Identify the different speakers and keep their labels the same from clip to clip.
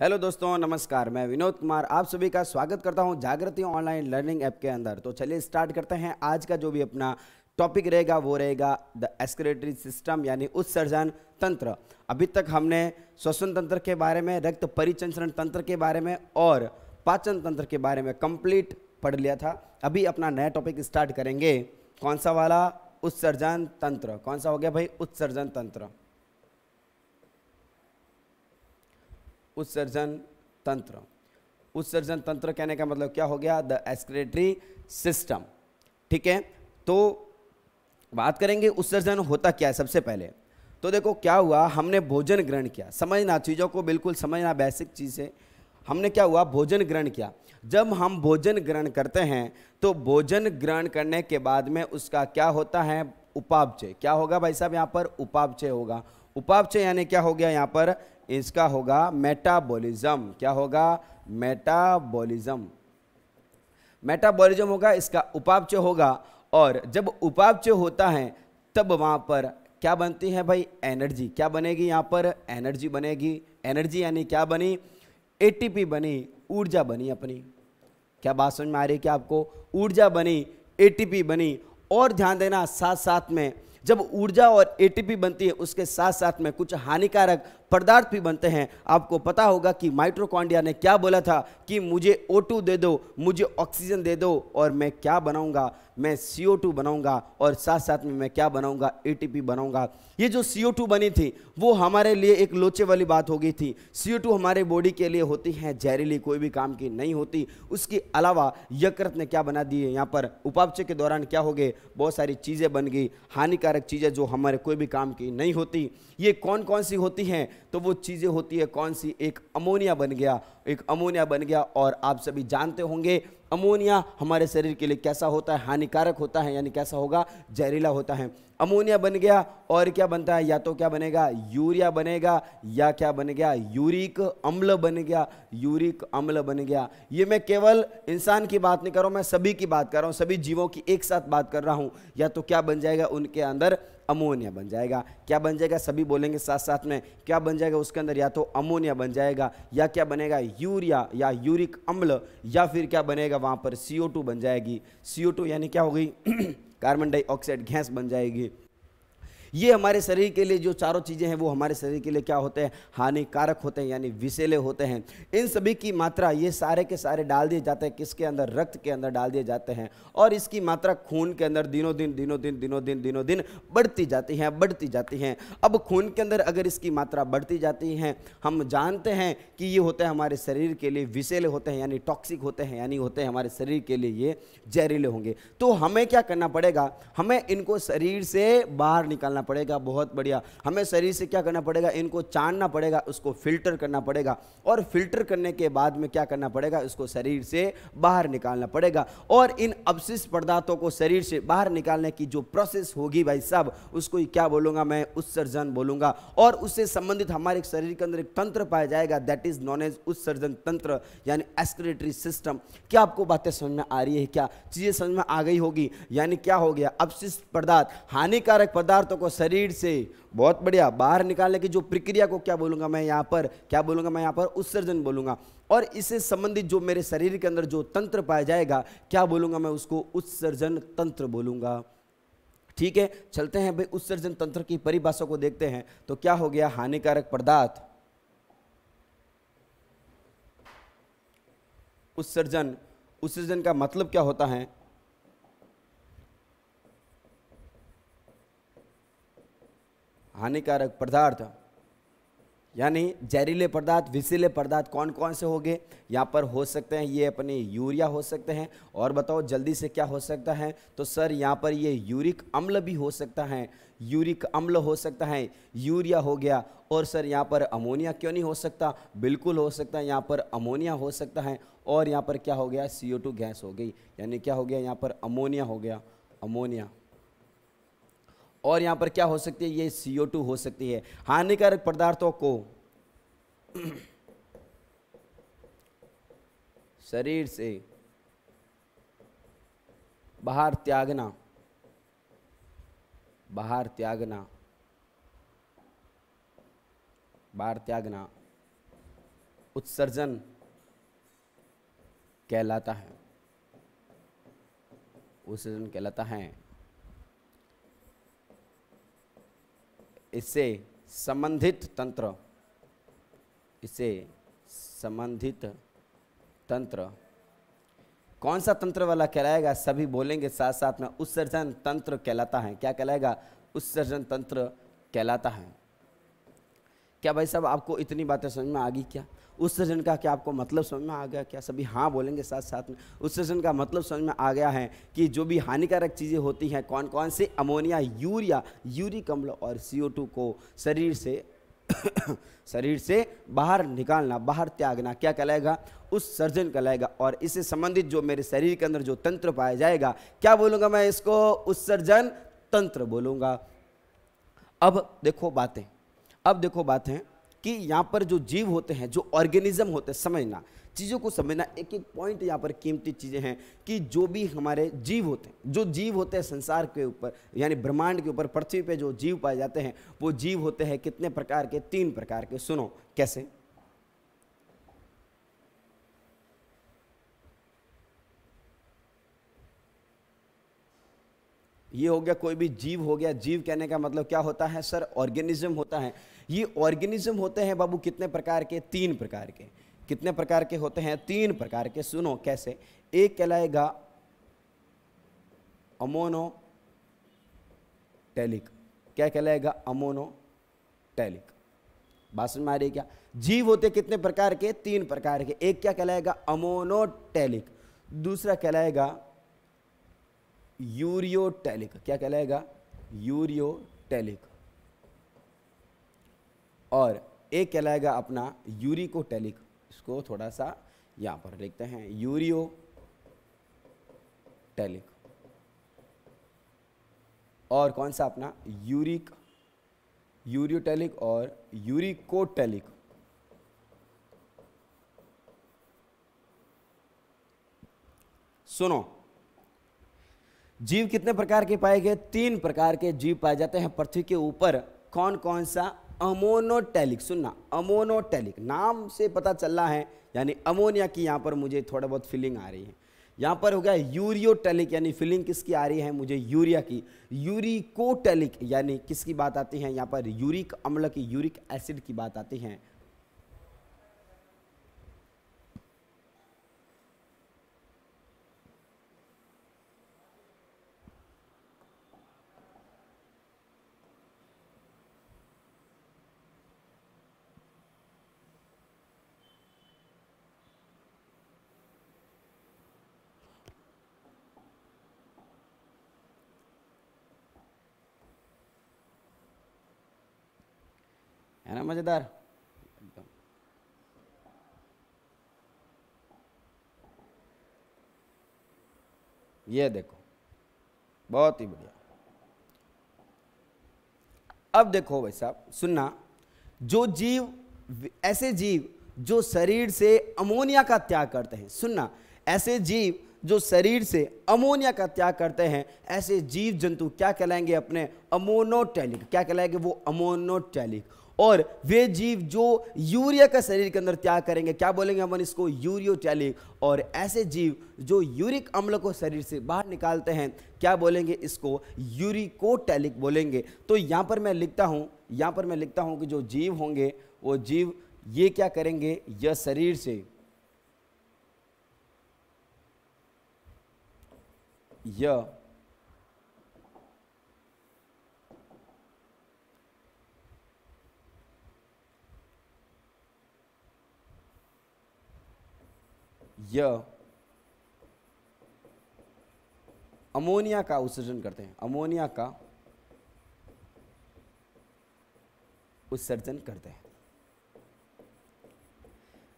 Speaker 1: hello दोस्तों नमस्कार मैं विनोद कुमार आप सभी का स्वागत करता हूं जागृति ऑनलाइन लर्निंग ऐप के अंदर तो चलिए स्टार्ट करते हैं आज का जो भी अपना टॉपिक रहेगा वो रहेगा द एक्सक्रेटरी सिस्टम यानी उत्सर्जन तंत्र अभी तक हमने श्वसन तंत्र के बारे में रक्त परिचंसरण तंत्र के बारे में और पाचन तंत्र के बारे में कंप्लीट पढ़ लिया था अभी अपना नया टॉपिक स्टार्ट करेंगे कौन सा वाला उत्सर्जन तंत्र कौन सा हो गया भाई उत्सर्जन तंत्र उत्सर्जन तंत्र उत्सर्जन तंत्र कहने का मतलब क्या हो गया द एस्क्रेटरी सिस्टम ठीक है तो बात करेंगे उत्सर्जन होता क्या है सबसे पहले तो देखो क्या हुआ हमने भोजन ग्रहण किया समझना चीज़ों को बिल्कुल समझना बेसिक चीज़ है हमने क्या हुआ भोजन ग्रहण किया जब हम भोजन ग्रहण करते हैं तो भोजन ग्रहण करने के बाद में उसका क्या होता है उपापचय क्या होगा भाई साहब यहाँ पर उपापचय होगा उपापचय यानी क्या हो गया यहाँ पर इसका होगा मेटाबॉलिज्म क्या होगा मेटाबॉलिज्म मेटाबॉलिज्म होगा इसका उपापचय होगा और जब उपापचय होता है तब वहां पर क्या बनती है भाई एनर्जी क्या बनेगी यहां पर एनर्जी बनेगी एनर्जी यानी क्या बनी एटीपी बनी ऊर्जा बनी अपनी क्या बात समझ में आ रही है कि आपको ऊर्जा बनी एटीपी बनी और ध्यान देना साथ साथ में जब ऊर्जा और एटीपी बनती है उसके साथ साथ में कुछ हानिकारक पदार्थ भी बनते हैं आपको पता होगा कि माइट्रोकॉन्डिया ने क्या बोला था कि मुझे ओ दे दो मुझे ऑक्सीजन दे दो और मैं क्या बनाऊंगा मैं CO2 बनाऊंगा और साथ साथ में मैं क्या बनाऊंगा ATP बनाऊंगा ये जो CO2 बनी थी वो हमारे लिए एक लोचे वाली बात हो गई थी CO2 हमारे बॉडी के लिए होती है जहरीली कोई भी काम की नहीं होती उसके अलावा यकृत ने क्या बना दी है यहाँ पर उपापचय के दौरान क्या हो गए बहुत सारी चीज़ें बन गई हानिकारक चीज़ें जो हमारे कोई भी काम की नहीं होती ये कौन कौन सी होती हैं तो वो चीज़ें होती है कौन सी एक अमोनिया बन गया एक अमोनिया बन गया और आप सभी जानते होंगे अमोनिया हमारे शरीर के लिए कैसा होता है हानिकारक होता है यानी कैसा होगा जहरीला होता है अमोनिया बन गया और क्या बनता है या तो क्या बनेगा यूरिया बनेगा या क्या बन गया यूरिक अम्ल बन गया यूरिक अम्ल बन गया ये मैं केवल इंसान की बात नहीं कर रहा हूँ मैं सभी की बात कर रहा हूँ सभी जीवों की एक साथ बात कर रहा हूँ या तो क्या बन जाएगा उनके अंदर अमोनिया बन जाएगा क्या बन जाएगा सभी बोलेंगे साथ साथ में क्या बन जाएगा उसके अंदर या तो अमोनिया बन जाएगा या क्या बनेगा यूरिया या यूरिक अम्ल या फिर क्या बनेगा वहाँ पर सीओ बन जाएगी सीओ यानी क्या हो गई कार्बन डाइऑक्साइड गैस बन जाएगी ये हमारे शरीर के लिए जो चारों चीज़ें हैं वो हमारे शरीर के लिए क्या होते हैं हानिकारक होते हैं यानी विषेले होते हैं इन सभी की मात्रा ये सारे के सारे डाल दिए जाते हैं किसके अंदर रक्त के अंदर डाल दिए जाते हैं और इसकी मात्रा खून के अंदर दिनों दिन दिनों दिन दिनों दिन दिनों दिन बढ़ती जाती है बढ़ती जाती हैं अब खून के अंदर अगर इसकी मात्रा बढ़ती जाती है हम जानते हैं कि ये होते हैं हमारे शरीर के लिए विषेले होते हैं यानी टॉक्सिक होते हैं यानी होते हैं हमारे शरीर के लिए ये जहरीले होंगे तो हमें क्या करना पड़ेगा हमें इनको शरीर से बाहर निकालना करना पड़ेगा बहुत बढ़िया हमें शरीर से क्या करना पड़ेगा इनको छानना पड़ेगा उसको फिल्टर करना पड़ेगा और फिल्टर करने के बाद में क्या करना पड़ेगा इसको शरीर से बाहर निकालना पड़ेगा और इन अवशिष्ट पदार्थों को शरीर से बाहर निकालने की जो प्रोसेस होगी भाई साहब उसको क्या बोलूँगा मैं उत्सर्जन बोलूँगा और उससे संबंधित हमारे शरीर के अंदर एक तंत्र पाया जाएगा दैट इज नॉन एज उत्सर्जन तंत्र यानी एस्क्रेटरी सिस्टम क्या आपको बातें समझ में आ रही है क्या चीज़ें समझ में आ गई होगी यानी क्या हो गया अवशिष्ट पदार्थ हानिकारक पदार्थों को को शरीर से बहुत बढ़िया बाहर निकालने की जो प्रक्रिया को क्या बोलूंगा मैं यहाँ पर क्या बोलूंगा मैं यहाँ पर उत्सर्जन बोलूंगा और इससे संबंधित जो मेरे शरीर के अंदर जो तंत्र पाया जाएगा क्या बोलूंगा मैं उसको उत्सर्जन तंत्र बोलूंगा ठीक है चलते हैं भाई उत्सर्जन तंत्र की परिभाषा को देखते हैं तो क्या हो गया हानिकारक पदार्थ उत्सर्जन उत्सर्जन का मतलब क्या होता है हानिकारक पदार्थ यानी जहरीले पदार्थ विषीले पदार्थ कौन कौन से हो गए यहाँ पर हो सकते हैं ये अपने यूरिया हो सकते हैं और बताओ जल्दी से क्या हो सकता है तो सर यहाँ पर ये यूरिक अम्ल भी हो सकता है यूरिक अम्ल हो सकता है यूरिया हो गया और सर यहाँ पर अमोनिया क्यों नहीं हो सकता बिल्कुल हो सकता है यहाँ पर अमोनिया हो सकता है और यहाँ पर क्या हो गया सी गैस हो गई यानी क्या हो गया यहाँ पर अमोनिया हो गया अमोनिया और यहाँ पर क्या हो सकती है ये सी हो सकती है हानिकारक पदार्थों को शरीर से बाहर त्यागना बाहर त्यागना बाहर त्यागना उत्सर्जन कहलाता है उत्सर्जन कहलाता है इससे संबंधित तंत्र इससे संबंधित तंत्र कौन सा तंत्र वाला कहलाएगा सभी बोलेंगे साथ साथ में उत्सर्जन तंत्र कहलाता है क्या कहलाएगा उत्सर्जन तंत्र कहलाता है क्या भाई साहब आपको इतनी बातें समझ में आ गई क्या उत्सर्जन का क्या आपको मतलब समझ में आ गया क्या सभी हाँ बोलेंगे साथ साथ में उत्सर्जन का मतलब समझ में आ गया है कि जो भी हानिकारक चीज़ें होती हैं कौन कौन सी अमोनिया यूरिया यूरिक अम्ल और सी को शरीर से शरीर से बाहर निकालना बाहर त्यागना क्या कहलाएगा सर्जन कहलाएगा और इससे संबंधित जो मेरे शरीर के अंदर जो तंत्र पाया जाएगा क्या बोलूँगा मैं इसको उत्सर्जन तंत्र बोलूँगा अब देखो बातें अब देखो बातें कि यहाँ पर जो जीव होते हैं जो ऑर्गेनिज्म होते हैं समझना चीज़ों को समझना एक एक पॉइंट यहाँ पर कीमती चीज़ें हैं कि जो भी हमारे जीव होते हैं जो जीव होते हैं संसार के ऊपर यानी ब्रह्मांड के ऊपर पृथ्वी पे जो जीव पाए जाते हैं वो जीव होते हैं कितने प्रकार के तीन प्रकार के सुनो कैसे ये हो गया कोई भी जीव हो गया जीव कहने का मतलब क्या होता है सर ऑर्गेनिज्म होता है ये ऑर्गेनिज्म होते हैं बाबू कितने प्रकार के तीन प्रकार के कितने प्रकार के होते हैं तीन प्रकार के सुनो कैसे एक कहलाएगा अमोनो टैलिक क्या कहलाएगा अमोनोटैलिक बात समझ में आ रही क्या जीव होते कितने प्रकार के तीन प्रकार के एक क्या कहलाएगा अमोनो टैलिक दूसरा कहलाएगा यूरियोटैलिक क्या कहलाएगा यूरियो टेलिक और एक कहलाएगा अपना यूरिकोटेलिक इसको थोड़ा सा यहाँ पर लिखते हैं यूरियो टेलिक और कौन सा अपना यूरिक यूरियोटेलिक और यूरिकोटेलिक सुनो जीव कितने प्रकार के पाए गए तीन प्रकार के जीव पाए जाते हैं पृथ्वी के ऊपर कौन कौन सा अमोनोटेलिक सुनना अमोनोटेलिक नाम से पता चल रहा है यानी अमोनिया की यहाँ पर मुझे थोड़ा बहुत फीलिंग आ रही है यहाँ पर हो गया यूरियोटेलिक यानी फीलिंग किसकी आ रही है मुझे यूरिया की यूरिकोटेलिक यानी किसकी बात आती है यहाँ पर यूरिक अम्ल की यूरिक एसिड की बात आती है ना मज़ेदार ये देखो बहुत ही बढ़िया अब देखो भाई साहब सुनना जो जीव ऐसे जीव जो शरीर से अमोनिया का त्याग करते हैं सुनना ऐसे जीव जो शरीर से अमोनिया का त्याग करते हैं ऐसे जीव जंतु क्या कहलाएंगे अपने अमोनोटैलिक क्या कहलाएंगे वो अमोनोटैलिक और वे जीव जो यूरिया का शरीर के अंदर त्याग करेंगे क्या बोलेंगे हम इसको यूरियोटैलिक और ऐसे जीव जो यूरिक अम्ल को शरीर से बाहर निकालते हैं क्या बोलेंगे इसको यूरिकोटैलिक बोलेंगे तो यहाँ पर मैं लिखता हूँ यहाँ पर मैं लिखता हूँ कि जो जीव होंगे वो जीव ये क्या करेंगे यह शरीर से यह यह अमोनिया का उत्सर्जन करते हैं अमोनिया का उत्सर्जन करते हैं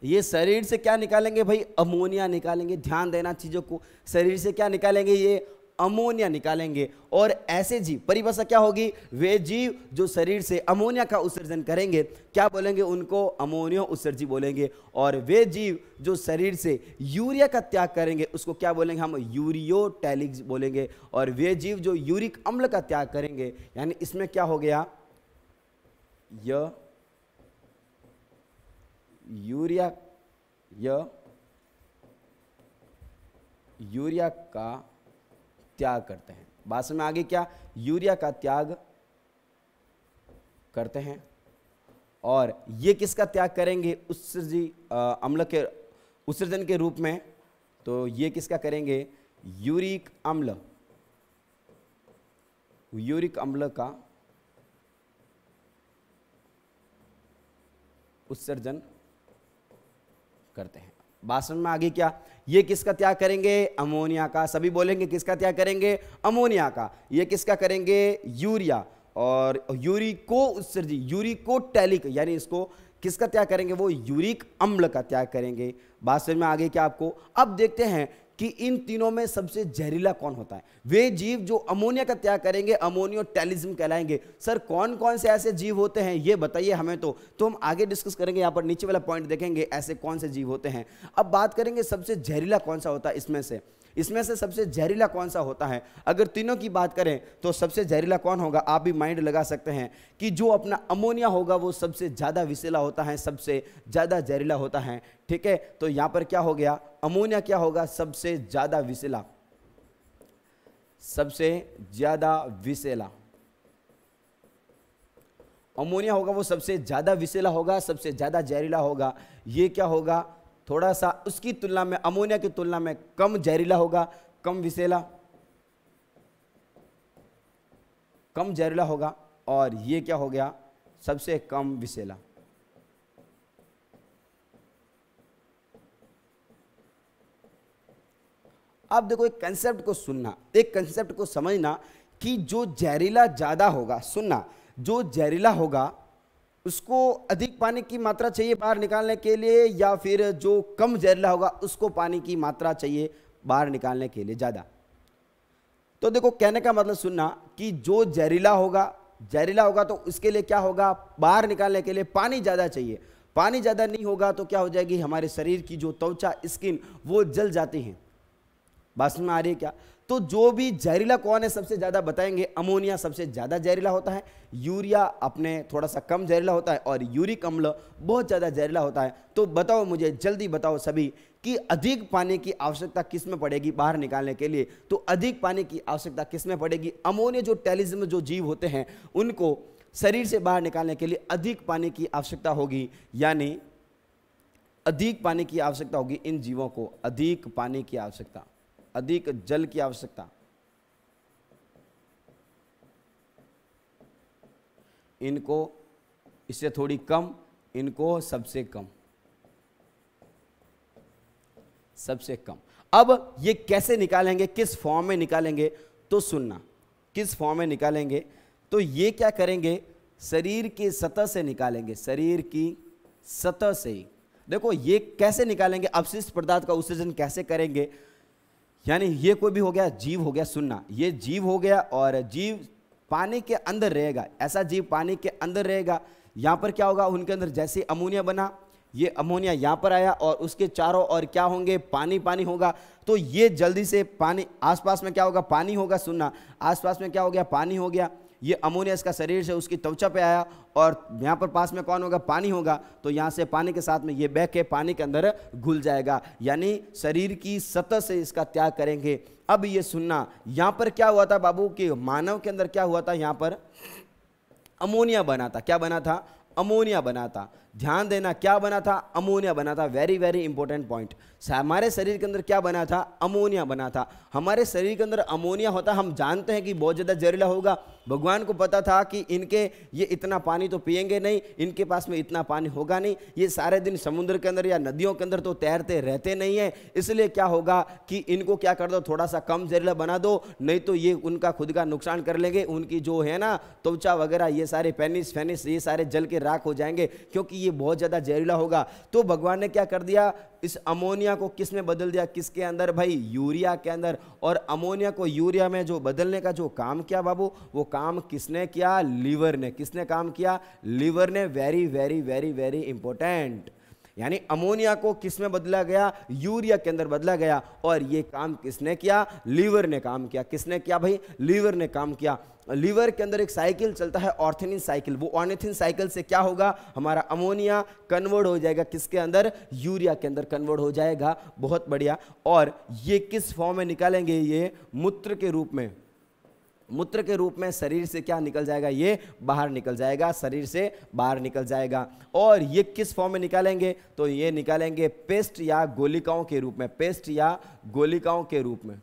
Speaker 1: ये शरीर से क्या निकालेंगे भाई अमोनिया निकालेंगे ध्यान देना चीज़ों को शरीर से क्या निकालेंगे ये अमोनिया निकालेंगे और ऐसे जीव परिभाषा क्या होगी वे जीव जो शरीर से अमोनिया का उत्सर्जन करेंगे क्या बोलेंगे उनको अमोनियो उत्सर्जी बोलेंगे और वे जीव जो शरीर से यूरिया का त्याग करेंगे उसको क्या बोलेंगे हम यूरियोटैलिक बोलेंगे और वे जीव जो यूरिक अम्ल का त्याग करेंगे यानी इसमें क्या हो गया य यूरिया य यूरिया का त्याग करते हैं बाद में आगे क्या यूरिया का त्याग करते हैं और ये किसका त्याग करेंगे उत्सर्जी अम्ल के उत्सर्जन के रूप में तो ये किसका करेंगे यूरिक अम्ल यूरिक अम्ल का उत्सर्जन करते हैं बात समझ में आगे क्या ये किसका त्याग करेंगे अमोनिया का सभी बोलेंगे किसका त्याग करेंगे अमोनिया का ये किसका करेंगे यूरिया और यूरिको उत्सर्जी यूरिको टैलिक यानी इसको किसका त्याग करेंगे वो यूरिक अम्ल का त्याग करेंगे बात समझ में आ गई क्या आपको अब देखते हैं कि इन तीनों में सबसे जहरीला कौन होता है वे जीव जो अमोनिया का त्याग करेंगे अमोनियो टेलिज्म कहलाएंगे सर कौन कौन से ऐसे जीव होते हैं ये बताइए हमें तो तो हम आगे डिस्कस करेंगे यहाँ पर नीचे वाला पॉइंट देखेंगे ऐसे कौन से जीव होते हैं अब बात करेंगे सबसे जहरीला कौन सा होता है इसमें से इसमें से सबसे जहरीला कौन सा होता है अगर तीनों की बात करें तो सबसे जहरीला कौन होगा आप भी माइंड लगा सकते हैं कि जो अपना अमोनिया होगा वो सबसे ज़्यादा विशेला होता है सबसे ज़्यादा जहरीला होता है ठीक है तो यहाँ पर क्या हो गया अमोनिया क्या होगा सबसे ज़्यादा विशेला सबसे ज़्यादा विशेला अमोनिया होगा वो सबसे ज़्यादा विशेला होगा सबसे ज़्यादा जहरीला होगा ये क्या होगा थोड़ा सा उसकी तुलना में अमोनिया की तुलना में कम जहरीला होगा कम विषैला कम जहरीला होगा और ये क्या हो गया सबसे कम विषैला आप देखो एक कंसेप्ट को सुनना एक कंसेप्ट को समझना कि जो जहरीला ज़्यादा होगा सुनना जो जहरीला होगा उसको अधिक पानी की मात्रा चाहिए बाहर निकालने के लिए या फिर जो कम जहरीला होगा उसको पानी की मात्रा चाहिए बाहर निकालने के लिए ज़्यादा तो देखो कहने का मतलब सुनना कि जो जहरीला होगा जहरीला होगा तो उसके लिए क्या होगा बाहर निकालने के लिए पानी ज़्यादा चाहिए पानी ज़्यादा नहीं होगा तो क्या हो जाएगी हमारे शरीर की जो त्वचा स्किन वो जल जाती है बासन में आ रही है क्या तो जो भी जहरीला कौन है सबसे ज़्यादा बताएंगे अमोनिया सबसे ज़्यादा जहरीला होता है यूरिया अपने थोड़ा सा कम जहरीला होता है और यूरिक अम्ल बहुत ज़्यादा जहरीला होता है तो बताओ मुझे जल्दी बताओ सभी कि अधिक पानी की आवश्यकता किस में पड़ेगी बाहर निकालने के लिए तो अधिक पानी की आवश्यकता किस में पड़ेगी अमोनिया जो टेलिज्म जो जीव होते हैं उनको शरीर से बाहर निकालने के लिए अधिक पानी की आवश्यकता होगी यानी अधिक पानी की आवश्यकता होगी इन जीवों को अधिक पानी की आवश्यकता अधिक जल की आवश्यकता इनको इससे थोड़ी कम इनको सबसे कम सबसे कम अब ये कैसे निकालेंगे किस फॉर्म में निकालेंगे तो सुनना किस फॉर्म में निकालेंगे तो ये क्या करेंगे शरीर की सतह से निकालेंगे शरीर की सतह से ही देखो ये कैसे निकालेंगे अवशिष्ट पदार्थ का उत्सर्जन कैसे करेंगे यानी ये कोई भी हो गया जीव हो गया सुनना ये जीव हो गया और जीव पानी के अंदर रहेगा ऐसा जीव पानी के अंदर रहेगा यहाँ पर क्या होगा उनके अंदर जैसे अमोनिया बना ये अमोनिया यहाँ पर आया और उसके चारों और क्या होंगे पानी पानी होगा तो ये जल्दी से पानी आसपास में क्या होगा पानी होगा सुनना आसपास में क्या हो गया पानी हो गया ये अमोनिया इसका शरीर से उसकी त्वचा पे आया और यहाँ पर पास में कौन होगा पानी होगा तो यहाँ से पानी के साथ में ये बह के पानी के अंदर घुल जाएगा यानी शरीर की सतह से इसका त्याग करेंगे अब ये सुनना यहाँ पर क्या हुआ था बाबू कि मानव के अंदर क्या हुआ था यहाँ पर अमोनिया बना था क्या बना था अमोनिया बना था ध्यान देना क्या बना था अमोनिया बना था वेरी वेरी इंपॉर्टेंट पॉइंट हमारे शरीर के अंदर क्या बना था अमोनिया बना था हमारे शरीर के अंदर अमोनिया होता हम जानते हैं कि बहुत ज़्यादा जहरीला होगा भगवान को पता था कि इनके ये इतना पानी तो पियेंगे नहीं इनके पास में इतना पानी होगा नहीं ये सारे दिन समुद्र के अंदर या नदियों के अंदर तो तैरते रहते नहीं हैं इसलिए क्या होगा कि इनको क्या कर दो थोड़ा सा कम जहरीला बना दो नहीं तो ये उनका खुद का नुकसान कर लेंगे उनकी जो है ना त्वचा वगैरह ये सारे पेनिस फेनिस ये सारे जल के राख हो जाएंगे क्योंकि कि ये बहुत ज़्यादा जहरीला होगा तो भगवान ने क्या कर दिया इस अमोनिया को किस में बदल दिया किसके अंदर भाई यूरिया के अंदर और अमोनिया को यूरिया में जो बदलने का जो काम किया बाबू वो काम किसने किया लीवर ने किसने काम किया लीवर ने very very very very important यानी अमोनिया को किस में बदला गया यूरिया के अंदर बदला गया और ये काम किसने किया लीवर ने काम किया किसने किया भाई लीवर ने काम किया लीवर के अंदर एक साइकिल चलता है ऑर्थेनिन साइकिल वो ऑर्थनिन साइकिल से क्या होगा हमारा अमोनिया कन्वर्ट हो जाएगा किसके अंदर यूरिया के अंदर कन्वर्ट हो जाएगा बहुत बढ़िया और ये किस फॉर्म में निकालेंगे ये मूत्र के रूप में मूत्र के रूप में शरीर से क्या निकल जाएगा ये बाहर निकल जाएगा शरीर से बाहर निकल जाएगा और ये किस फॉर्म में निकालेंगे तो ये निकालेंगे पेस्ट या गोलिकाओं के रूप में पेस्ट या गोलिकाओं के रूप में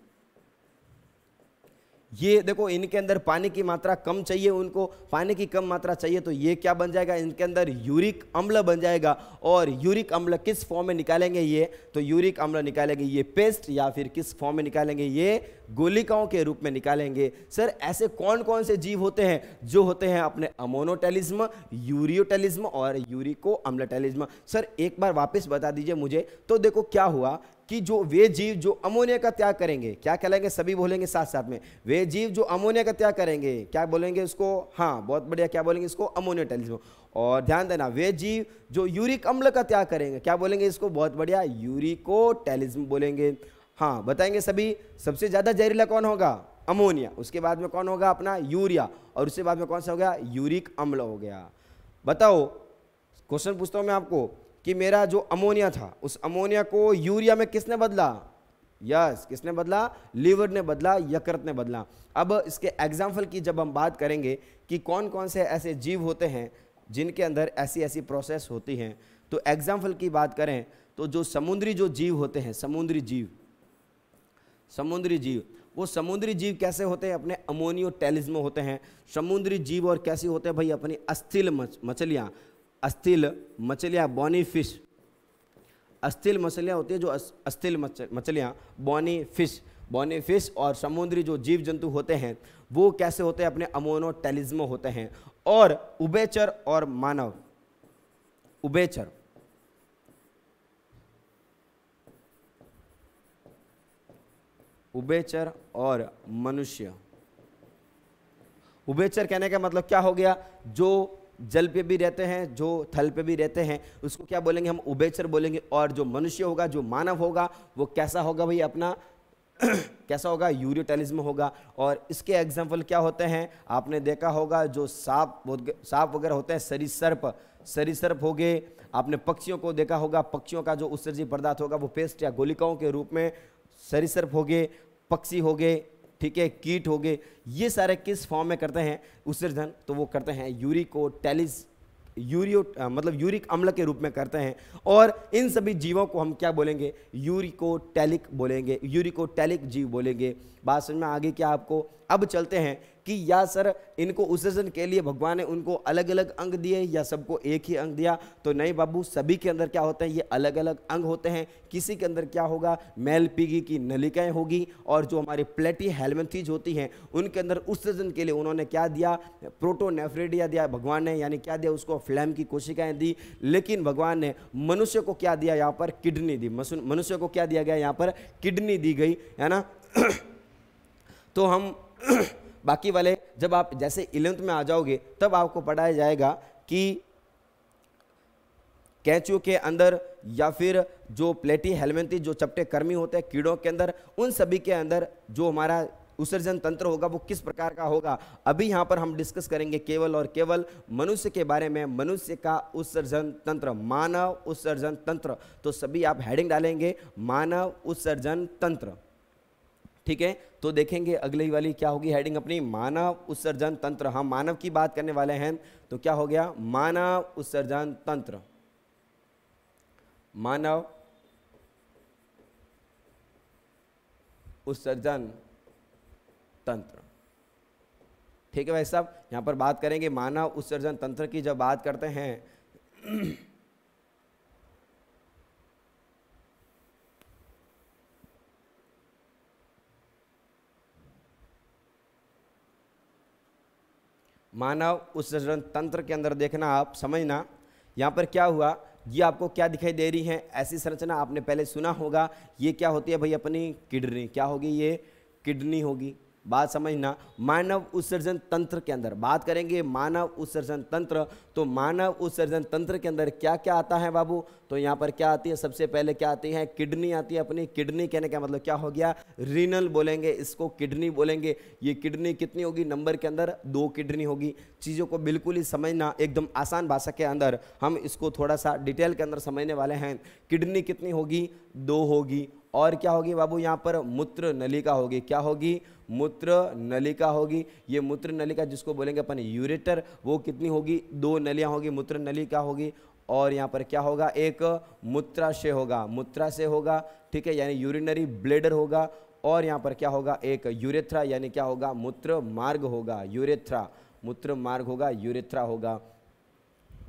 Speaker 1: ये देखो इनके अंदर पानी की मात्रा कम चाहिए उनको पानी की कम मात्रा चाहिए तो ये क्या बन जाएगा इनके अंदर यूरिक अम्ल बन जाएगा और यूरिक अम्ल किस फॉर्म में निकालेंगे ये तो यूरिक अम्ल निकालेंगे ये पेस्ट या फिर किस फॉर्म में निकालेंगे ये गोलिकाओं के रूप में निकालेंगे सर ऐसे कौन कौन से जीव होते हैं जो होते हैं अपने अमोनोटेलिज्म यूरियोटेलिज्म और यूरिको अम्लटेलिज्म सर एक बार वापस बता दीजिए मुझे तो देखो क्या हुआ कि जो वे जीव जो अमोनिया का त्याग करेंगे क्या कहलाएंगे सभी बोलेंगे साथ साथ में वे जीव जो अमोनिया का त्याग करेंगे क्या बोलेंगे उसको हाँ बहुत बढ़िया क्या बोलेंगे इसको अमोनियटलिज्म और ध्यान देना वे जीव जो यूरिक अम्ल का त्याग करेंगे क्या बोलेंगे इसको बहुत बढ़िया यूरिकोटेलिज्म बोलेंगे हाँ बताएंगे सभी सबसे ज़्यादा जहरीला कौन होगा अमोनिया उसके बाद में कौन होगा अपना यूरिया और उसके बाद में कौन सा हो गया यूरिक अम्ल हो गया बताओ क्वेश्चन पूछता हूँ मैं आपको कि मेरा जो अमोनिया था उस अमोनिया को यूरिया में किसने बदला यस yes, किसने बदला लीवर ने बदला यकृत ने बदला अब इसके एग्जाम्पल की जब हम बात करेंगे कि कौन कौन से ऐसे जीव होते हैं जिनके अंदर ऐसी ऐसी प्रोसेस होती हैं तो एग्जाम्पल की बात करें तो जो समुद्री जो जीव होते हैं समुद्री जीव समुद्री जीव वो समुद्री जीव कैसे होते हैं अपने अमोनियो टेलिज्म होते हैं समुद्री जीव और कैसे होते हैं भाई अपनी अस्थिल मछलियाँ मच, अस्थिल मछलियाँ बॉनी फिश अस्थिल मछलियाँ होती है जो अस्थिल मछलियाँ बॉनी फिश बॉनी फिश और समुद्री जो जीव जंतु होते हैं वो कैसे होते हैं अपने अमोनो टेलिज्म होते हैं और उबेचर और मानव उबेचर उबेचर और मनुष्य उबेचर कहने का मतलब क्या हो गया जो जल पे भी रहते हैं जो थल पे भी रहते हैं उसको क्या बोलेंगे हम उबेचर बोलेंगे और जो मनुष्य होगा जो मानव होगा वो कैसा होगा भाई अपना कैसा होगा यूरियोटेलिज्म होगा और इसके एग्जाम्पल क्या होते हैं आपने देखा होगा जो सांप सांप वगैरह होते हैं सरीसर्प सरीसर्प हो गए आपने पक्षियों को देखा होगा पक्षियों का जो उत्सर्जी पदार्थ होगा वो पेस्ट या गोलिकाओं के रूप में सरीसर्प हो गए पक्षी हो गए ठीक है कीट हो गए ये सारे किस फॉर्म में करते हैं उत्सर्जन तो वो करते हैं यूरिको टेलिस यूरियो मतलब यूरिक अम्ल के रूप में करते हैं और इन सभी जीवों को हम क्या बोलेंगे यूरिकोटेलिक बोलेंगे यूरिकोटेलिक जीव बोलेंगे बात समझ में आगे क्या आपको अब चलते हैं कि या सर इनको उत्सर्जन के लिए भगवान ने उनको अलग अलग अंग दिए या सबको एक ही अंग दिया तो नहीं बाबू सभी के अंदर क्या होते हैं ये अलग अलग अंग होते हैं किसी के अंदर क्या होगा मेल पीगी की नलिकाएं होगी और जो हमारी प्लेटी हेलमेंथीज होती हैं उनके अंदर उत्सर्जन के लिए उन्होंने क्या दिया प्रोटोनेफ्रेडिया दिया भगवान ने यानी क्या दिया उसको फ्लैम की कोशिकाएं दी लेकिन भगवान ने मनुष्य को क्या दिया यहाँ पर किडनी दी मनुष्य को क्या दिया गया यहाँ पर किडनी दी गई है ना तो हम बाकी वाले जब आप जैसे इलेवंथ में आ जाओगे तब आपको पढ़ाया जाएगा कि कैचू के अंदर या फिर जो प्लेटी हेलमेंटी जो चपटे कर्मी होते हैं कीड़ों के अंदर उन सभी के अंदर जो हमारा उत्सर्जन तंत्र होगा वो किस प्रकार का होगा अभी यहाँ पर हम डिस्कस करेंगे केवल और केवल मनुष्य के बारे में मनुष्य का उत्सर्जन तंत्र मानव उत्सर्जन तंत्र तो सभी आप हेडिंग डालेंगे मानव उत्सर्जन तंत्र ठीक है तो देखेंगे अगली वाली क्या होगी हेडिंग अपनी मानव उत्सर्जन तंत्र हम मानव की बात करने वाले हैं तो क्या हो गया मानव उत्सर्जन तंत्र मानव उत्सर्जन तंत्र ठीक है भाई साहब यहां पर बात करेंगे मानव उत्सर्जन तंत्र की जब बात करते हैं मानव उस जनन तंत्र के अंदर देखना आप समझना यहाँ पर क्या हुआ ये आपको क्या दिखाई दे रही है ऐसी संरचना आपने पहले सुना होगा ये क्या होती है भाई अपनी किडनी क्या होगी ये किडनी होगी बात समझना मानव उत्सर्जन तंत्र के अंदर बात करेंगे मानव उत्सर्जन तंत्र तो मानव उत्सर्जन तंत्र के अंदर क्या क्या आता है बाबू तो यहाँ पर क्या आती है सबसे पहले क्या आती है किडनी आती है अपनी किडनी कहने का मतलब क्या हो गया रीनल बोलेंगे इसको किडनी बोलेंगे ये किडनी कितनी होगी नंबर के अंदर दो किडनी होगी चीज़ों को बिल्कुल ही समझना एकदम आसान भाषा के अंदर हम इसको थोड़ा सा डिटेल के अंदर समझने वाले हैं किडनी कितनी होगी दो होगी और क्या होगी बाबू यहाँ पर मूत्र नलिका होगी क्या होगी मूत्र नलिका होगी ये मूत्र नलिका जिसको बोलेंगे अपन यूरेटर वो कितनी होगी दो नलियाँ होगी मूत्र नलिका होगी और यहाँ पर क्या होगा एक मूत्राशय होगा मूत्राशय होगा ठीक है यानी यूरिनरी ब्लेडर होगा और यहाँ पर क्या होगा एक यूरेथ्रा यानी क्या होगा मूत्र मार्ग होगा यूरेथ्रा मूत्र मार्ग होगा यूरेथ्रा होगा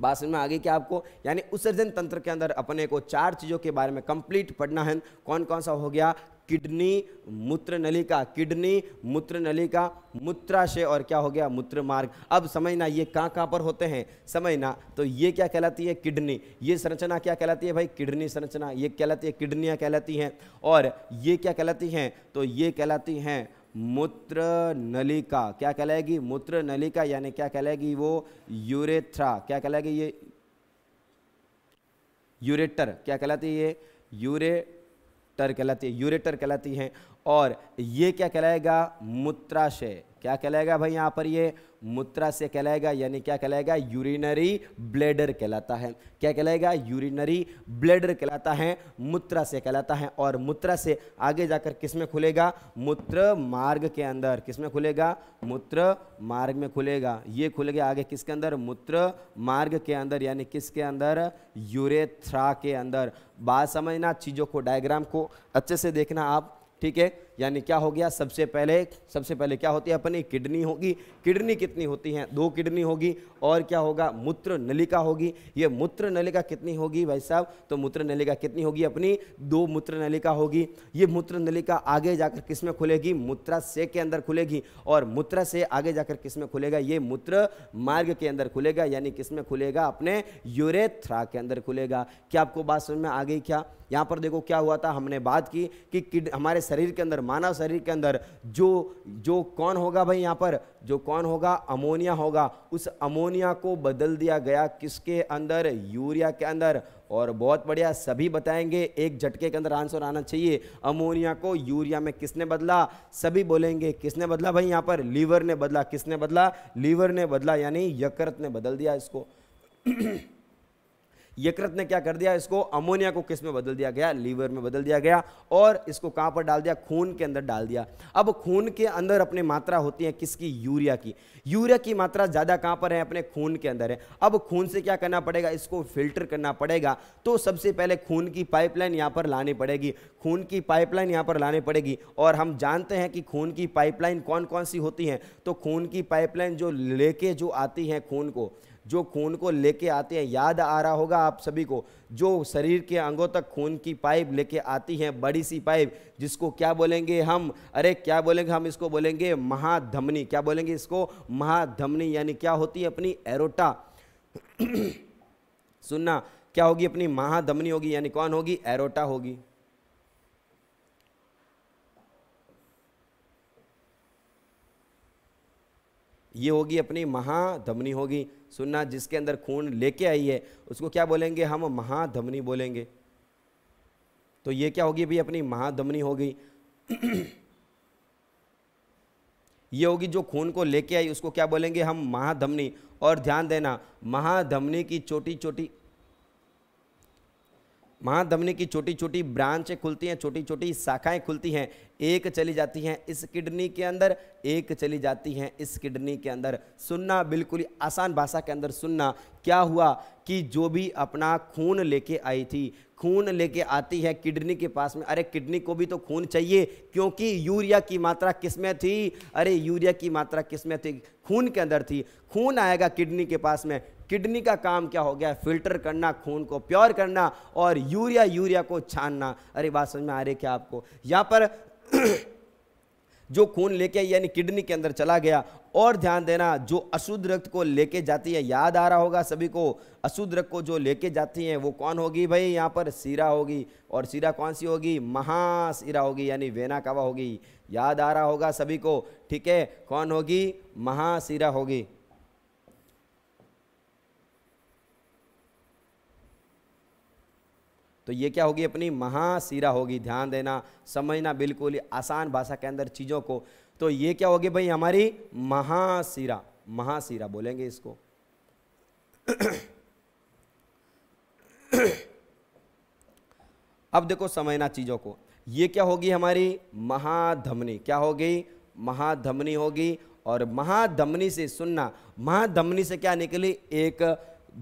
Speaker 1: बात समझ में आ गई क्या आपको यानी उत्सर्जन तंत्र के अंदर अपने को चार चीज़ों के बारे में कंप्लीट पढ़ना है कौन कौन सा हो गया किडनी मूत्र नलिका किडनी मूत्र नलिका मूत्राशय और क्या हो गया मूत्र मार्ग अब समझना ये कहाँ कहाँ पर होते हैं समझना तो ये क्या कहलाती है किडनी ये संरचना क्या कहलाती है भाई किडनी संरचना ये कहलाती है किडनियाँ कहलाती हैं और ये क्या कहलाती हैं तो ये कहलाती हैं मूत्र नलिका क्या कहलाएगी मूत्र नलिका यानी क्या कहलाएगी वो यूरेथ्रा क्या कहलाएगी ये यूरेटर क्या कहलाती है ये यूरेटर कहलाती है यूरेटर कहलाती है और ये क्या कहलाएगा मूत्राशय क्या कहलाएगा भाई यहाँ पर ये मूत्रा से कहलाएगा यानी क्या कहलाएगा यूरिनरी ब्लेडर कहलाता है क्या कहलाएगा यूरिनरी ब्लेडर कहलाता है मूत्रा से कहलाता है और मूत्रा से आगे जाकर किस में खुलेगा मूत्र मार्ग के अंदर किस में खुलेगा मूत्र मार्ग में खुलेगा ये खुलेगा आगे किसके अंदर मूत्र मार्ग के अंदर यानी किसके अंदर यूरेथ्रा के अंदर बात समझना चीज़ों को डायग्राम को अच्छे से देखना आप ठीक है यानी क्या हो गया सबसे पहले सबसे पहले क्या होती है अपनी किडनी होगी किडनी कितनी होती है दो किडनी होगी और क्या होगा मूत्र नलिका होगी ये मूत्र नलिका कितनी होगी भाई साहब तो मूत्र नलिका कितनी होगी अपनी दो मूत्र नलिका होगी ये मूत्र नलिका आगे जाकर किस में खुलेगी मूत्राशय के अंदर खुलेगी और मूत्र से आगे जाकर किस में खुलेगा ये मूत्र मार्ग के अंदर खुलेगा यानी किस में खुलेगा अपने यूरेथ्रा के अंदर खुलेगा क्या आपको बात समझ में आ गई क्या यहाँ पर देखो क्या हुआ था हमने बात की कि हमारे शरीर के अंदर मानव शरीर के अंदर जो जो कौन होगा भाई यहाँ पर जो कौन होगा अमोनिया होगा उस अमोनिया को बदल दिया गया किसके अंदर यूरिया के अंदर और बहुत बढ़िया सभी बताएंगे एक झटके के अंदर आंसर आना चाहिए अमोनिया को यूरिया में किसने बदला सभी बोलेंगे किसने बदला भाई यहाँ पर लीवर ने बदला किसने बदला लीवर ने बदला यानी यकृत ने बदल दिया इसको यकृत ने क्या कर दिया इसको अमोनिया को किस में बदल दिया गया लीवर में बदल दिया गया और इसको कहाँ पर डाल दिया खून के अंदर डाल दिया अब खून के अंदर अपने मात्रा होती है किसकी यूरिया की यूरिया की मात्रा ज़्यादा कहाँ पर है अपने खून के अंदर है अब खून से क्या करना पड़ेगा इसको फिल्टर करना पड़ेगा तो सबसे पहले खून की पाइपलाइन यहाँ पर लानी पड़ेगी खून की पाइपलाइन यहाँ पर लानी पड़ेगी और हम जानते हैं कि खून की पाइपलाइन कौन कौन सी होती है तो खून की पाइपलाइन जो लेके जो आती है खून को जो खून को लेके आते हैं याद आ रहा होगा आप सभी को जो शरीर के अंगों तक खून की पाइप लेके आती है बड़ी सी पाइप जिसको क्या बोलेंगे हम अरे क्या बोलेंगे हम इसको बोलेंगे महाधमनी क्या बोलेंगे इसको महाधमनी यानी क्या होती है अपनी एरोटा सुनना क्या होगी अपनी महाधमनी होगी यानी कौन होगी एरोटा होगी ये होगी अपनी महाधमनी होगी सुनना जिसके अंदर खून लेके आई है उसको क्या बोलेंगे हम महाधमनी बोलेंगे तो ये क्या होगी भाई अपनी महाधमनी होगी ये होगी जो खून को लेके आई उसको क्या बोलेंगे हम महाधमनी और ध्यान देना महाधमनी की छोटी छोटी महाधमनी की छोटी छोटी ब्रांचें खुलती हैं छोटी छोटी शाखाएं खुलती हैं एक चली जाती हैं इस किडनी के अंदर एक चली जाती हैं इस किडनी के अंदर सुनना बिल्कुल आसान भाषा के अंदर सुनना क्या हुआ कि जो भी अपना खून लेके आई थी खून लेके आती है किडनी के पास में अरे किडनी को भी तो खून चाहिए क्योंकि यूरिया की मात्रा किस में थी अरे यूरिया की मात्रा किस में थी खून के अंदर थी खून आएगा किडनी के पास में किडनी का काम क्या हो गया फिल्टर करना खून को प्योर करना और यूरिया यूरिया को छानना अरे बात समझ में आ रही क्या आपको यहाँ पर जो खून लेके यानी किडनी के अंदर चला गया और ध्यान देना जो अशुद्ध रक्त को लेके जाती है याद आ रहा होगा सभी को अशुद्ध रक्त को जो लेके जाती हैं वो कौन होगी भाई यहाँ पर सीरा होगी और सीरा कौन सी होगी महासीरा होगी यानी वेना कावा होगी याद आ रहा होगा सभी को ठीक है कौन होगी महासीरा होगी तो ये क्या होगी अपनी महासीरा होगी ध्यान देना समझना बिल्कुल आसान भाषा के अंदर चीज़ों को तो ये क्या होगी भाई हमारी महासीरा महासीरा बोलेंगे इसको अब देखो समझना चीज़ों को ये क्या होगी हमारी महाधमनी क्या होगी महाधमनी होगी और महाधमनी से सुनना महाधमनी से क्या निकली एक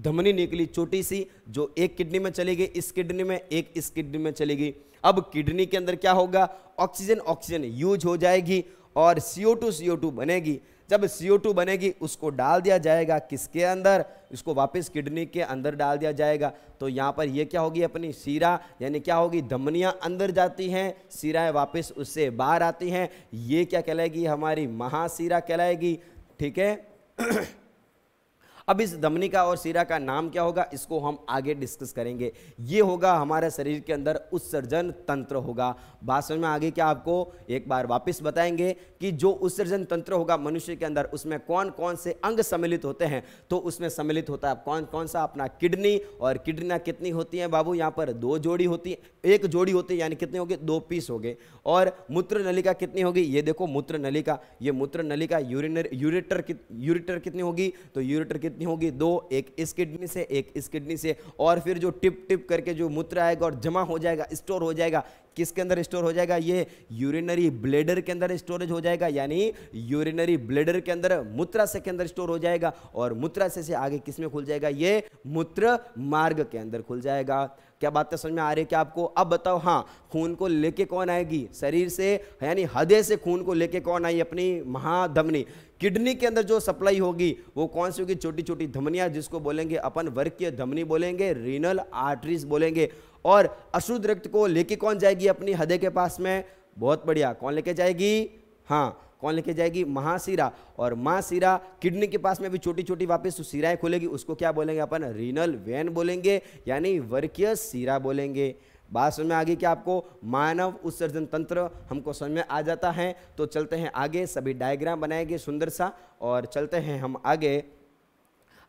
Speaker 1: धमनी निकली छोटी सी जो एक किडनी में चली गई इस किडनी में एक इस किडनी में चली गई अब किडनी के अंदर क्या होगा ऑक्सीजन ऑक्सीजन यूज हो जाएगी और CO2 CO2 बनेगी जब CO2 बनेगी उसको डाल दिया जाएगा किसके अंदर इसको वापस किडनी के अंदर डाल दिया जाएगा तो यहाँ पर ये क्या होगी अपनी सीरा यानी क्या होगी धमनियाँ अंदर जाती हैं सीराएँ वापस उससे बाहर आती हैं ये क्या कहलाएगी हमारी महासीरा कहलाएगी ठीक है अब इस धमनी का और सीरा का नाम क्या होगा इसको हम आगे डिस्कस करेंगे ये होगा हमारे शरीर के अंदर उत्सर्जन तंत्र होगा बात समझ में आगे क्या आपको एक बार वापस बताएंगे कि जो उत्सर्जन तंत्र होगा मनुष्य के अंदर उसमें कौन कौन से अंग सम्मिलित होते हैं तो उसमें सम्मिलित होता है कौन कौन सा अपना किडनी और किडनियाँ कितनी होती हैं बाबू यहाँ पर दो जोड़ी होती है एक जोड़ी होती है यानी कितने हो गए दो पीस हो गए और मूत्र नलिका कितनी होगी ये देखो मूत्र नलिका ये मूत्र नलिका यूरिनर यूरिटर यूरिटर कितनी होगी तो यूरिटर कितनी किडनी होगी दो एक इस किडनी से एक इस किडनी से और फिर जो टिप टिप करके जो मूत्र आएगा और जमा हो जाएगा स्टोर हो जाएगा किसके अंदर स्टोर हो जाएगा ये यूरिनरी ब्लेडर के अंदर स्टोरेज हो जाएगा यानी यूरिनरी ब्लेडर के अंदर मूत्राशय के अंदर स्टोर हो जाएगा और मूत्राशय से आगे किस में खुल जाएगा ये मूत्र मार्ग के अंदर खुल जाएगा क्या बातें तो समझ में आ रही है क्या आपको अब बताओ हाँ खून को लेके कौन आएगी शरीर से यानी हृदय से खून को लेके कौन आई अपनी महाधमनी किडनी के अंदर जो सप्लाई होगी वो कौन सी होगी छोटी छोटी धमनियाँ जिसको बोलेंगे अपन वर्कीय धमनी बोलेंगे रीनल आर्टरीज बोलेंगे और अशुद्ध रक्त को लेके कौन जाएगी अपनी हृदय के पास में बहुत बढ़िया कौन लेके जाएगी हाँ कौन लेके जाएगी महाशिरा और महाशिरा किडनी के पास में भी छोटी छोटी वापस सिराएं खुलेगी उसको क्या बोलेंगे अपन रीनल वेन बोलेंगे यानी वर्कीय सीरा बोलेंगे बात समझ में आ गई क्या आपको मानव उत्सर्जन तंत्र हमको समझ में आ जाता है तो चलते हैं आगे सभी डायग्राम बनाएंगे सुंदर सा और चलते हैं हम आगे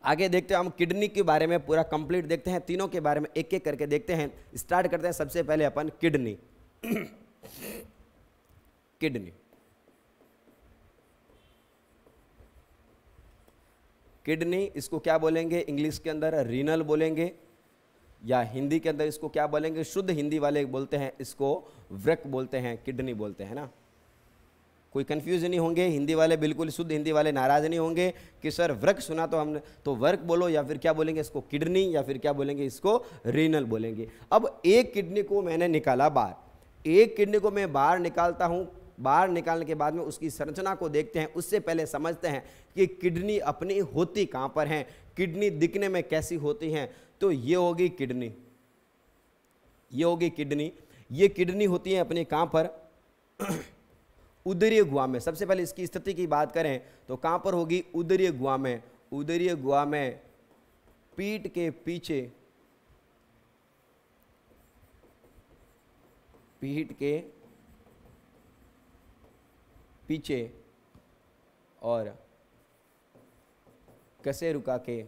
Speaker 1: आगे देखते हैं हम किडनी के बारे में पूरा कंप्लीट देखते हैं तीनों के बारे में एक एक करके देखते हैं स्टार्ट करते हैं सबसे पहले अपन किडनी किडनी किडनी इसको क्या बोलेंगे इंग्लिश के अंदर रीनल बोलेंगे या हिंदी के अंदर इसको क्या बोलेंगे शुद्ध हिंदी वाले बोलते हैं इसको व्रक बोलते हैं किडनी बोलते हैं ना कोई कन्फ्यूज नहीं होंगे हिंदी वाले बिल्कुल शुद्ध हिंदी वाले नाराज नहीं होंगे कि सर वर्क सुना तो हमने तो वर्क बोलो या फिर क्या बोलेंगे इसको किडनी या फिर क्या बोलेंगे इसको रीनल बोलेंगे अब एक किडनी को मैंने निकाला बाहर एक किडनी को मैं बाहर निकालता हूँ बाहर निकालने के बाद में उसकी संरचना को देखते हैं उससे पहले समझते हैं कि किडनी अपनी होती कहाँ पर है किडनी दिखने में कैसी होती है तो ये होगी किडनी ये होगी किडनी ये किडनी होती है अपने कहाँ पर उदरीय गुआ में सबसे पहले इसकी स्थिति की बात करें तो कहां पर होगी उदरीय गुआ में उदरीय गुआ में पीठ के पीछे पीठ के पीछे और कसे रुका के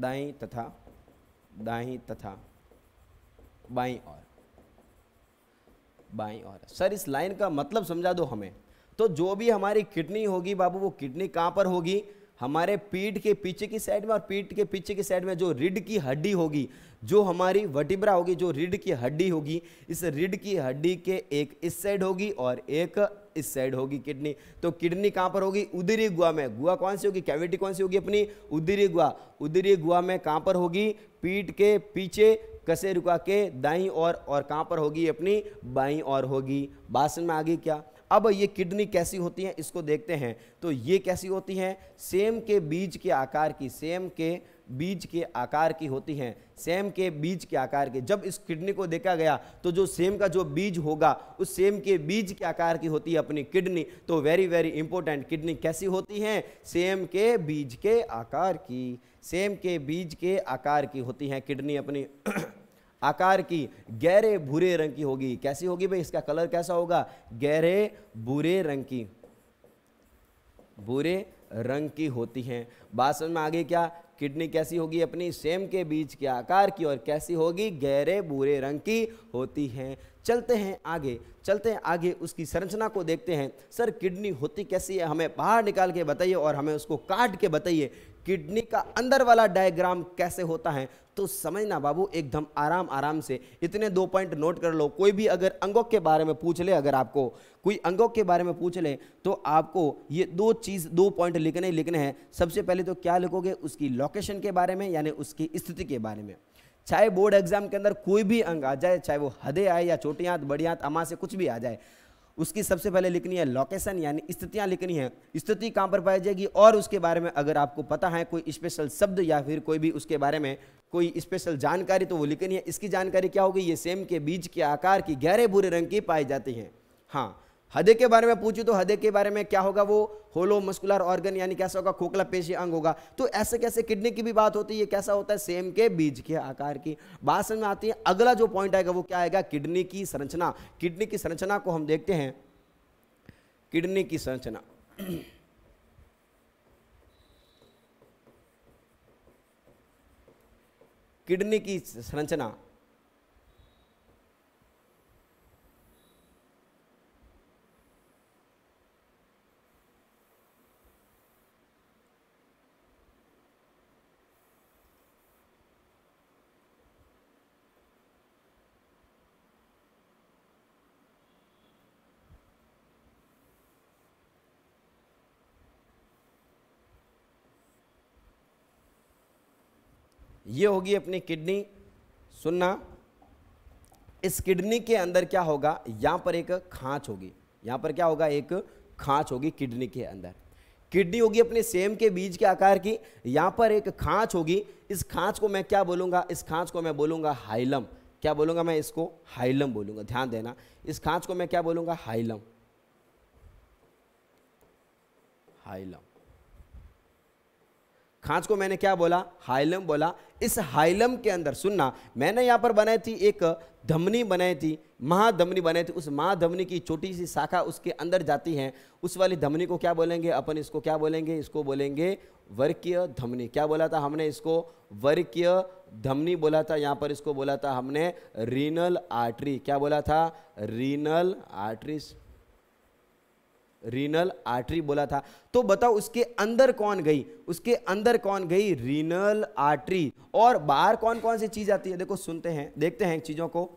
Speaker 1: दाई तथा दाई तथा बाई और बाई और सर इस लाइन का मतलब समझा दो हमें तो जो भी हमारी किडनी होगी बाबू वो किडनी कहाँ पर होगी हमारे पीठ के पीछे की साइड में और पीठ के पीछे की साइड में जो रीढ़ की हड्डी होगी जो हमारी वटिब्रा होगी जो रीढ़ की हड्डी होगी इस रीढ़ की हड्डी के एक इस साइड होगी और एक इस साइड होगी किडनी तो किडनी कहाँ पर होगी उदरी गुआ में गुआ कौन सी होगी कैविटी कौन सी होगी अपनी उदरी गुआ उदरी गुआ में कहाँ पर होगी पीठ के पीछे कसे रुका के दाई और और कहाँ पर होगी अपनी बाई और होगी बासन में आ गई क्या अब ये किडनी कैसी होती है इसको देखते हैं तो ये कैसी होती हैं सेम के बीज के आकार की सेम के बीज के आकार की होती हैं सेम के बीज के आकार के जब इस किडनी को देखा गया तो जो सेम का जो बीज होगा उस सेम के बीज के आकार की होती है अपनी किडनी तो वेरी वेरी इंपॉर्टेंट किडनी कैसी होती हैं सेम के बीज के आकार की सेम के बीज के आकार की होती हैं किडनी अपनी आकार की गहरे भूरे रंग की होगी कैसी होगी भाई इसका कलर कैसा होगा गहरे भूरे रंग की भूरे रंग की होती हैं बात समझ में आगे क्या किडनी कैसी होगी अपनी सेम के बीज के आकार की और कैसी होगी गहरे भूरे रंग की होती हैं चलते हैं आगे चलते हैं आगे उसकी संरचना को देखते हैं सर किडनी होती कैसी है हमें बाहर निकाल के बताइए और हमें उसको काट के बताइए किडनी का अंदर वाला डायग्राम कैसे होता है तो समझना बाबू एकदम आराम आराम से इतने दो पॉइंट नोट कर लो कोई भी अगर अंगों के बारे में पूछ ले अगर आपको कोई अंगों के बारे में पूछ ले तो आपको ये दो चीज़ दो पॉइंट लिखने ही लिखने हैं सबसे पहले तो क्या लिखोगे उसकी लोकेशन के बारे में यानी उसकी स्थिति के बारे में चाहे बोर्ड एग्जाम के अंदर कोई भी अंग आ जाए चाहे वो हदे आए या छोटी हाथ बड़ी हाथ अमा से कुछ भी आ जाए उसकी सबसे पहले लिखनी है लोकेशन यानी स्थितियां लिखनी है स्थिति कहाँ पर पाई जाएगी और उसके बारे में अगर आपको पता है कोई स्पेशल शब्द या फिर कोई भी उसके बारे में कोई स्पेशल जानकारी तो वो लिखनी है इसकी जानकारी क्या होगी ये सेम के बीज के आकार की गहरे भूरे रंग की पाई जाती है हाँ हदे के बारे में पूछू तो हदे के बारे में क्या होगा वो होलो मस्कुलर ऑर्गन यानी कैसा होगा खोखला पेशी अंग होगा तो ऐसे कैसे किडनी की भी बात होती है कैसा होता है सेम के बीज के आकार की बात समझ में आती है अगला जो पॉइंट आएगा वो क्या आएगा किडनी की संरचना किडनी की संरचना को हम देखते हैं किडनी की संरचना किडनी की संरचना ये होगी अपनी किडनी सुनना इस किडनी के अंदर क्या होगा यहां पर एक खांच होगी यहां पर क्या होगा एक खांच होगी किडनी के अंदर किडनी होगी अपने सेम के बीज के आकार की यहां पर एक खांच होगी इस खाँच को मैं क्या बोलूंगा इस खाँच को मैं बोलूंगा हाइलम क्या बोलूंगा मैं इसको हाइलम बोलूंगा ध्यान देना इस खांच को मैं क्या बोलूंगा हाइलम हाइलम खांच को मैंने क्या बोला हाइलम बोला इस हाइलम के अंदर सुनना मैंने यहाँ पर बनाई थी एक धमनी बनाई थी महाधमनी बनाई थी उस महाधमनी की छोटी सी शाखा उसके अंदर जाती है उस वाली धमनी को क्या बोलेंगे अपन इसको क्या बोलेंगे इसको बोलेंगे वर्कीय धमनी क्या बोला था हमने इसको वर्कीय धमनी बोला था यहाँ पर इसको बोला था हमने रीनल आर्टरी क्या बोला था रीनल आर्टरीज रीनल आर्टरी बोला था तो बताओ उसके अंदर कौन गई उसके अंदर कौन गई रीनल आर्टरी और बाहर कौन कौन सी चीज आती है देखो सुनते हैं देखते हैं चीजों को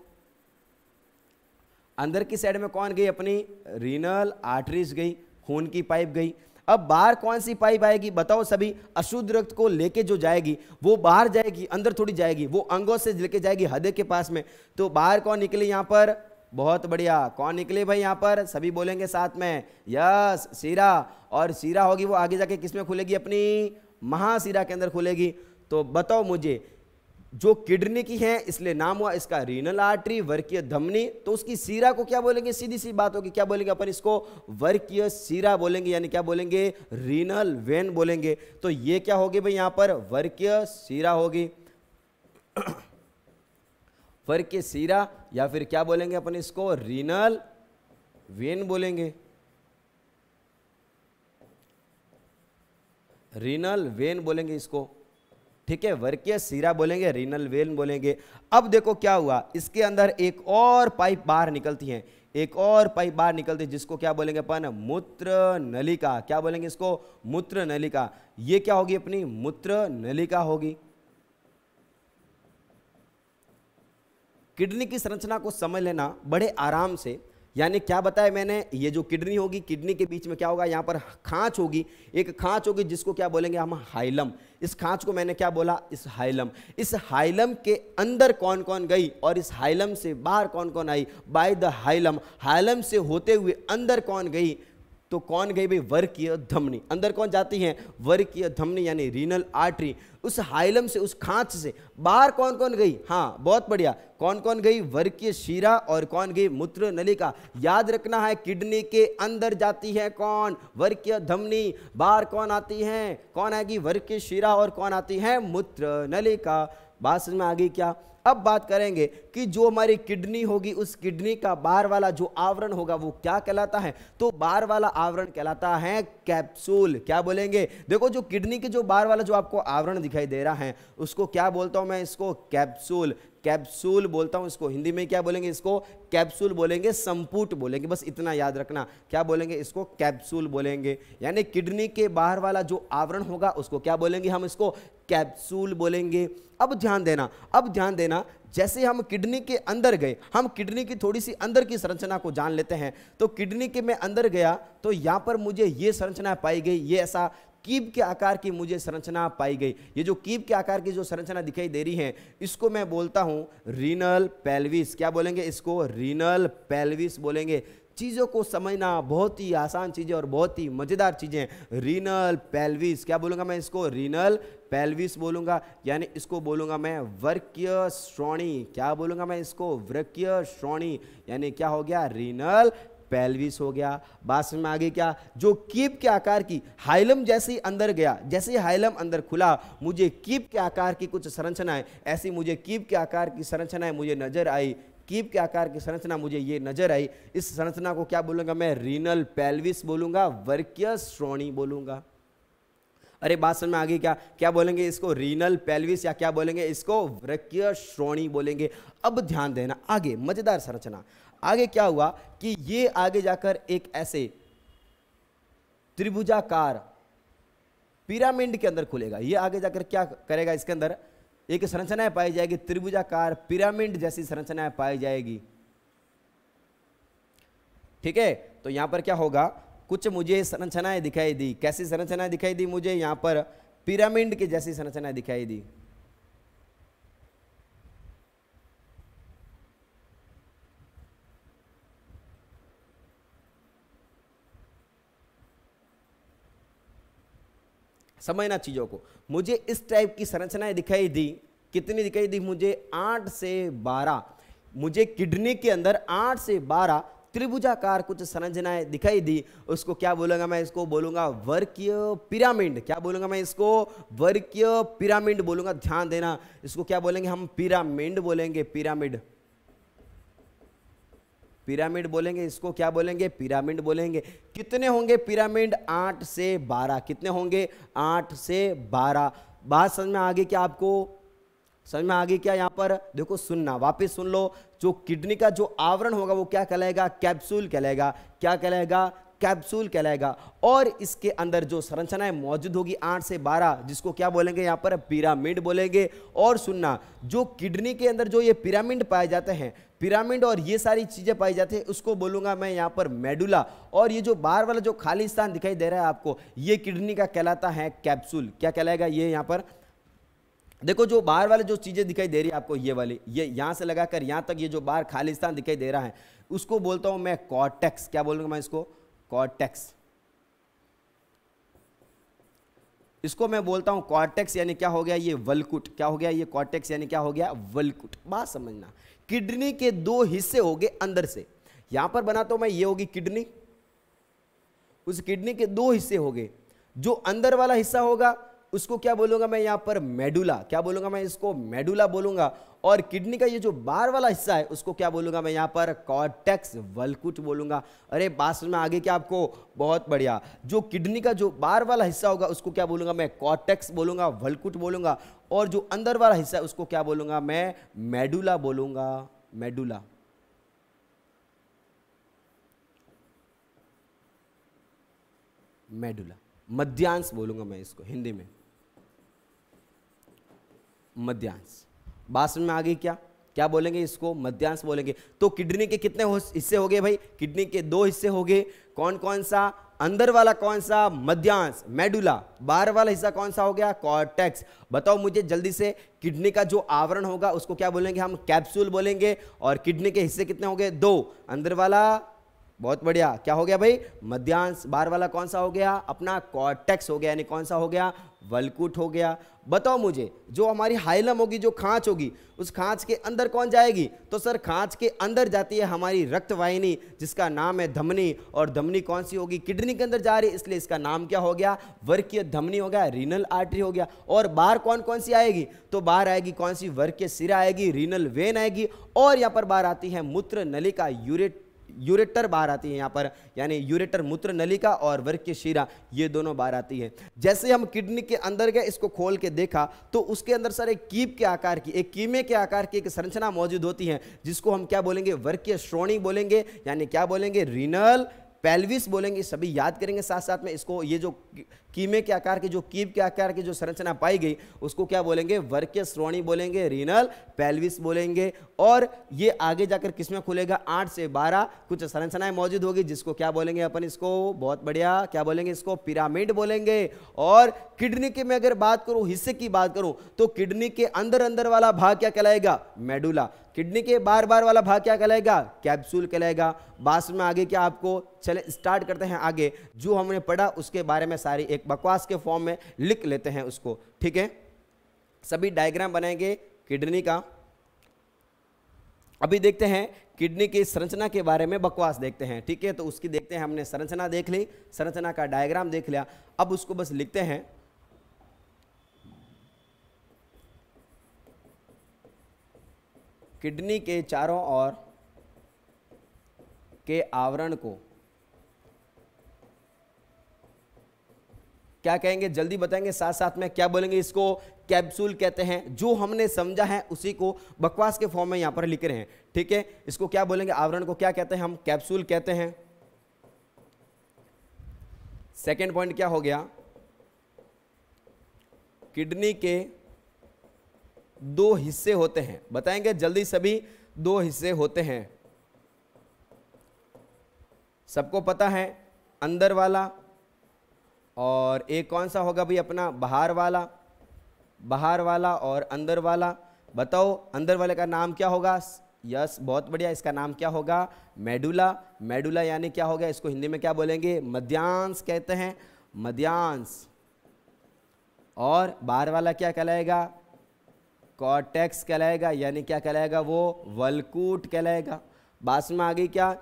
Speaker 1: अंदर की साइड में कौन गई अपनी रीनल आर्टरीज गई खून की पाइप गई अब बाहर कौन सी पाइप आएगी बताओ सभी अशुद्ध रक्त को लेके जो जाएगी वो बाहर जाएगी अंदर थोड़ी जाएगी वो अंगों से लेके जाएगी हृदय के पास में तो बाहर कौन निकली यहां पर बहुत बढ़िया कौन निकली भाई यहाँ पर सभी बोलेंगे साथ में यस सीरा और सीरा होगी वो आगे जाके किस में खुलेगी अपनी महासीरा के अंदर खुलेगी तो बताओ मुझे जो किडनी की है इसलिए नाम हुआ इसका रीनल आर्टरी वर्कीय धमनी तो उसकी सीरा को क्या बोलेंगे सीधी सी बात होगी क्या बोलेंगे अपन इसको वर्कीय सीरा बोलेंगे यानी क्या बोलेंगे रीनल वेन बोलेंगे तो ये क्या होगी भाई यहाँ पर वर्कीय सीरा होगी फर के सीरा या फिर क्या बोलेंगे अपन इसको रीनल वेन बोलेंगे रीनल वेन बोलेंगे इसको ठीक है वर्कीय सीरा बोलेंगे रीनल वेन बोलेंगे अब देखो क्या हुआ इसके अंदर एक और पाइप बाहर निकलती है एक और पाइप बाहर निकलती है जिसको क्या बोलेंगे अपन मूत्र नलिका क्या बोलेंगे इसको मूत्र नलिका ये क्या होगी अपनी मूत्र नलिका होगी किडनी की संरचना को समझ लेना बड़े आराम से यानी क्या बताया मैंने ये जो किडनी होगी किडनी के बीच में क्या होगा यहाँ पर खांच होगी एक खांच होगी जिसको क्या बोलेंगे हम हाइलम इस खांच को मैंने क्या बोला इस हाइलम इस हाइलम के अंदर कौन कौन गई और इस हाइलम से बाहर कौन कौन आई बाय द हाइलम हाइलम से होते हुए अंदर कौन गई तो कौन गई भाई की धमनी अंदर कौन जाती है वर्कीय धमनी यानी रीनल आर्टरी उस हाइलम से उस खांच से बाहर कौन कौन गई हाँ बहुत बढ़िया कौन कौन गई वर्कीय शीरा और कौन गई मूत्र नलिका याद रखना है किडनी के अंदर जाती है कौन की धमनी बाहर कौन आती है कौन आएगी वर्कीय शीरा और कौन आती है मूत्र नलिका बात समझ में आ गई क्या अब बात करेंगे कि जो हमारी किडनी होगी उस किडनी का बार वाला जो आवरण होगा वो क्या कहलाता है तो बार वाला आवरण कहलाता है कैप्सूल क्या बोलेंगे देखो जो किडनी के जो बार वाला जो आपको आवरण दिखाई दे रहा है उसको क्या बोलता हूँ मैं इसको कैप्सूल कैप्सूल बोलता हूँ इसको हिंदी में क्या बोलेंगे इसको कैप्सूल बोलेंगे संपूट बोलेंगे बस इतना याद रखना क्या बोलेंगे इसको कैप्सूल बोलेंगे यानी किडनी के बाहर वाला जो आवरण होगा उसको क्या बोलेंगे हम इसको कैप्सूल बोलेंगे अब ध्यान देना अब ध्यान देना जैसे हम किडनी के अंदर गए हम किडनी की थोड़ी सी अंदर की संरचना को जान लेते हैं तो किडनी के मैं अंदर गया तो यहाँ पर मुझे ये संरचना पाई गई ये ऐसा कीब के आकार की मुझे संरचना पाई गई ये जो कीब के आकार की जो संरचना दिखाई दे रही है इसको मैं बोलता हूँ रीनल पेल्विस क्या बोलेंगे इसको रीनल पेल्विस बोलेंगे चीज़ों को समझना बहुत ही आसान चीज़ें और बहुत ही मज़ेदार चीज़ें रीनल पेल्विस क्या बोलूँगा मैं इसको रीनल पेल्विस बोलूँगा यानी इसको बोलूँगा मैं वर्क्य श्रोणी क्या बोलूँगा मैं इसको वृक्य श्रोणी यानी क्या हो गया रीनल पेल्विस हो गया बात में आगे क्या जो कीप के आकार की हाइलम जैसे ही अंदर गया जैसे ही हाइलम अंदर खुला मुझे कीप के आकार की कुछ संरचनाएं ऐसी मुझे कीप के आकार की संरचनाएं मुझे नजर आई कीप के आकार की संरचना मुझे ये नजर आई इस संरचना को क्या बोलूंगा मैं रीनल पेल्विस बोलूंगा वर्कीय श्रोणी बोलूंगा अरे बात समझ में आ गई क्या क्या बोलेंगे इसको रीनल पेल्विस या क्या बोलेंगे इसको वृक्य श्रोणी बोलेंगे अब ध्यान देना आगे मजेदार संरचना आगे क्या हुआ कि ये आगे जाकर एक ऐसे त्रिभुजाकार पिरामिड के अंदर खुलेगा ये आगे जाकर क्या करेगा इसके अंदर एक संरचनाएं पाई जाएगी त्रिभुजाकार पिरामिड जैसी संरचनाएं पाई जाएगी ठीक है तो यहां पर क्या होगा कुछ मुझे संरचनाएं दिखाई दी कैसी संरचनाएं दिखाई दी मुझे यहां पर पिरामिड की जैसी संरचनाएं दिखाई दी समझना चीज़ों को मुझे इस टाइप की संरचनाएं दिखाई दी कितनी दिखाई दी मुझे आठ से बारह मुझे किडनी के अंदर आठ से बारह त्रिभुजाकार कुछ संरचनाएं दिखाई दी उसको क्या बोलूंगा मैं इसको बोलूंगा वर्कीय पिरामिड क्या बोलूंगा मैं इसको वर्कीय पिरामिड बोलूंगा ध्यान देना इसको क्या बोलेंगे हम पिरामिड बोलेंगे पिरामिड पिरामिड बोलेंगे इसको क्या बोलेंगे पिरामिड बोलेंगे कितने होंगे पिरामिड आठ से बारह कितने होंगे आठ से बारह बात समझ में आ गई क्या आपको समझ में आ गई क्या यहाँ पर देखो सुनना वापस सुन लो जो किडनी का जो आवरण होगा वो क्या कहलाएगा कैप्सूल कहलाएगा क्या कहलाएगा कैप्सूल कहलाएगा और इसके अंदर जो संरचनाएं मौजूद होगी आठ से बारह जिसको क्या बोलेंगे यहाँ पर पिरामिड बोलेंगे और सुनना जो किडनी के अंदर जो ये पिरामिड पाए जाते हैं पिरामिड और ये सारी चीज़ें पाई जाती है उसको बोलूँगा मैं यहाँ पर मेडुला और ये जो बाहर वाला जो खाली स्थान दिखाई दे रहा है आपको ये किडनी का कहलाता है कैप्सूल क्या कहलाएगा ये यहाँ पर देखो जो बाहर वाले जो चीज़ें दिखाई दे रही है आपको ये वाली ये यहाँ से लगाकर यहाँ तक ये जो बाहर खालिस्तान दिखाई दे रहा है उसको बोलता हूँ मैं कॉटेक्स क्या बोलूँगा मैं इसको कॉर्टेक्स इसको मैं बोलता हूं कॉर्टेक्स यानी क्या हो गया ये वलकुट क्या हो गया ये कॉर्टेक्स यानी क्या हो गया वलकुट बात समझना किडनी के दो हिस्से हो गए अंदर से यहां पर बना तो मैं ये होगी किडनी उस किडनी के दो हिस्से हो गए जो अंदर वाला हिस्सा होगा उसको क्या बोलूंगा मैं यहाँ पर मेडुला क्या बोलूंगा मैं इसको मेडुला बोलूंगा और किडनी का ये जो बार वाला हिस्सा है उसको क्या बोलूंगा मैं यहाँ पर कॉटेक्स वलकुट बोलूंगा अरे बात में आगे क्या आपको बहुत बढ़िया जो किडनी का जो बार वाला हिस्सा होगा उसको क्या बोलूंगा मैं कॉटेक्स बोलूंगा वलकुट बोलूंगा और जो अंदर वाला हिस्सा है उसको क्या बोलूंगा मैं मेडुला बोलूंगा मेडुला मेडुला मध्यांश बोलूंगा मैं इसको हिंदी में मध्यांश बात में आ गई क्या क्या बोलेंगे इसको मध्यांश बोलेंगे तो किडनी के कितने हिस्से हो गए भाई किडनी के दो हिस्से हो गए कौन कौन सा अंदर वाला कौन सा मध्यांश मेडुला बाहर वाला हिस्सा कौन सा हो गया कॉर्टेक्स बताओ मुझे जल्दी से किडनी का जो आवरण होगा उसको क्या बोलेंगे हम कैप्सूल बोलेंगे और किडनी के हिस्से कितने हो गए दो अंदर वाला बहुत बढ़िया क्या हो गया भाई मध्यांश बाहर वाला कौन सा हो गया अपना कॉर्टेक्स हो गया यानी कौन सा हो गया वलकुट हो गया बताओ मुझे जो हमारी हाइलम होगी जो खाँच होगी उस खाँच के अंदर कौन जाएगी तो सर खाँच के अंदर जाती है हमारी रक्तवाहिनी जिसका नाम है धमनी और धमनी कौन सी होगी किडनी के अंदर जा रही इसलिए इसका नाम क्या हो गया वर्कीय धमनी हो गया रीनल आर्टरी हो गया और बाहर कौन कौन सी आएगी तो बाहर आएगी कौन सी वर्कीय सिरा आएगी रीनल वेन आएगी और यहाँ पर बाहर आती है मूत्र नलिका यूरेट यूरेटर बाहर आती है यहाँ पर यानी यूरेटर मूत्र नलिका और वर्ग शीरा ये दोनों बाहर आती है जैसे हम किडनी के अंदर गए इसको खोल के देखा तो उसके अंदर सर एक कीप के आकार की एक कीमे के आकार की एक संरचना मौजूद होती है जिसको हम क्या बोलेंगे वर्ग के श्रोणी बोलेंगे यानी क्या बोलेंगे रिनल पेल्विस बोलेंगे सभी याद करेंगे साथ साथ में इसको ये जो कीमे के आकार के जो कीब के आकार की जो संरचना पाई गई उसको क्या बोलेंगे वर्कीय श्रोणी बोलेंगे रीनल पेल्विस बोलेंगे और ये आगे जाकर किसमें खुलेगा आठ से बारह कुछ संरचनाएं मौजूद होगी जिसको क्या बोलेंगे अपन इसको बहुत बढ़िया क्या बोलेंगे इसको पिरामिड बोलेंगे और किडनी की मैं अगर बात करूं हिस्से की बात करूं तो किडनी के अंदर अंदर वाला भाग क्या कहलाएगा मेडुला किडनी के बार बार वाला भाग क्या कहलाएगा कैप्सूल कहलाएगा बास में आगे क्या आपको चले स्टार्ट करते हैं आगे जो हमने पढ़ा उसके बारे में सारी एक एक बकवास के फॉर्म में लिख लेते हैं उसको ठीक है सभी डायग्राम बनाएंगे किडनी का अभी देखते हैं किडनी की संरचना के बारे में बकवास देखते हैं ठीक है तो उसकी देखते हैं हमने संरचना देख ली संरचना का डायग्राम देख लिया अब उसको बस लिखते हैं किडनी के चारों ओर के आवरण को क्या कहेंगे जल्दी बताएंगे साथ साथ में क्या बोलेंगे इसको कैप्सूल कहते हैं जो हमने समझा है उसी को बकवास के फॉर्म में यहां पर लिख रहे हैं ठीक है इसको क्या बोलेंगे आवरण को क्या कहते हैं हम कैप्सूल कहते हैं सेकेंड पॉइंट क्या हो गया किडनी के दो हिस्से होते हैं बताएंगे जल्दी सभी दो हिस्से होते हैं सबको पता है अंदर वाला और एक कौन सा होगा भाई अपना बाहर वाला बाहर वाला और अंदर वाला बताओ अंदर वाले का नाम क्या होगा यस बहुत बढ़िया इसका नाम क्या होगा मेडुला मेडुला यानी क्या होगा इसको हिंदी में क्या बोलेंगे मध्यांश कहते हैं मध्यांश और बाहर वाला क्या कहलाएगा कॉटेक्स कहलाएगा यानी क्या कहलाएगा वो वलकूट कहलाएगा बास में आ गई क्या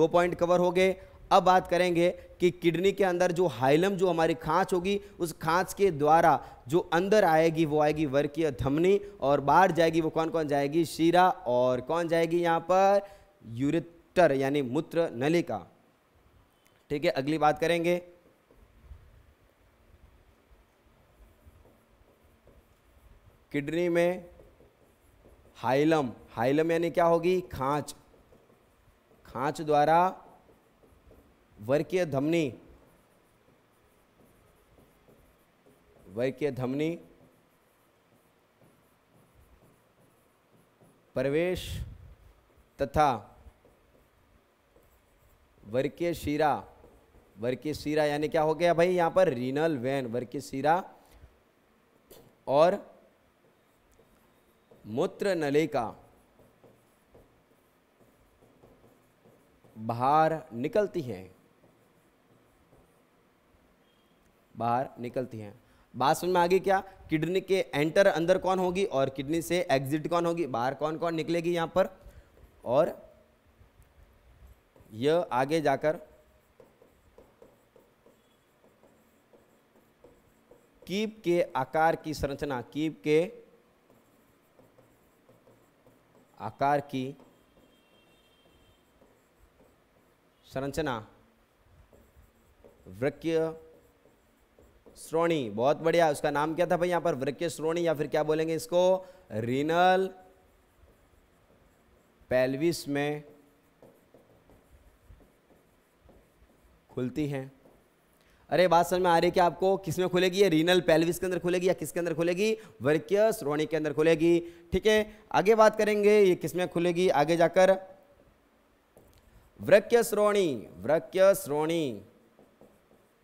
Speaker 1: दो पॉइंट कवर हो गए अब बात करेंगे कि किडनी के अंदर जो हाइलम जो हमारी खांच होगी उस खांच के द्वारा जो अंदर आएगी वो आएगी वर्कीय धमनी और बाहर जाएगी वो कौन कौन जाएगी शीरा और कौन जाएगी यहाँ पर यूरिटर यानी मूत्र नलिका ठीक है अगली बात करेंगे किडनी में हाइलम हाइलम यानी क्या होगी खांच खांच द्वारा वर्कीय धमनी वर्कीय धमनी प्रवेश तथा वर्कीय शीरा वर्कीय शीरा यानी क्या हो गया भाई यहाँ पर रीनल वेन वर्कीय शीरा और मूत्र नलिका बाहर निकलती हैं बाहर निकलती हैं बात समझ में आ गई क्या किडनी के एंटर अंदर कौन होगी और किडनी से एग्जिट कौन होगी बाहर कौन कौन निकलेगी यहाँ पर और यह आगे जाकर कीप के आकार की संरचना कीप के आकार की संरचना वृक्ष श्रोणी बहुत बढ़िया उसका नाम क्या था भाई यहाँ पर वृक्ष श्रोणी या फिर क्या बोलेंगे इसको रीनल पेल्विस में खुलती है अरे बात समझ में आ रही है कि आपको किसमें खुलेगी ये रीनल पेल्विस के अंदर खुलेगी या किसके अंदर खुलेगी वर्क्य श्रोणी के अंदर खुलेगी ठीक है आगे बात करेंगे ये किसमें खुलेगी आगे जाकर वृक्ष श्रोणी वृक्ष श्रोणी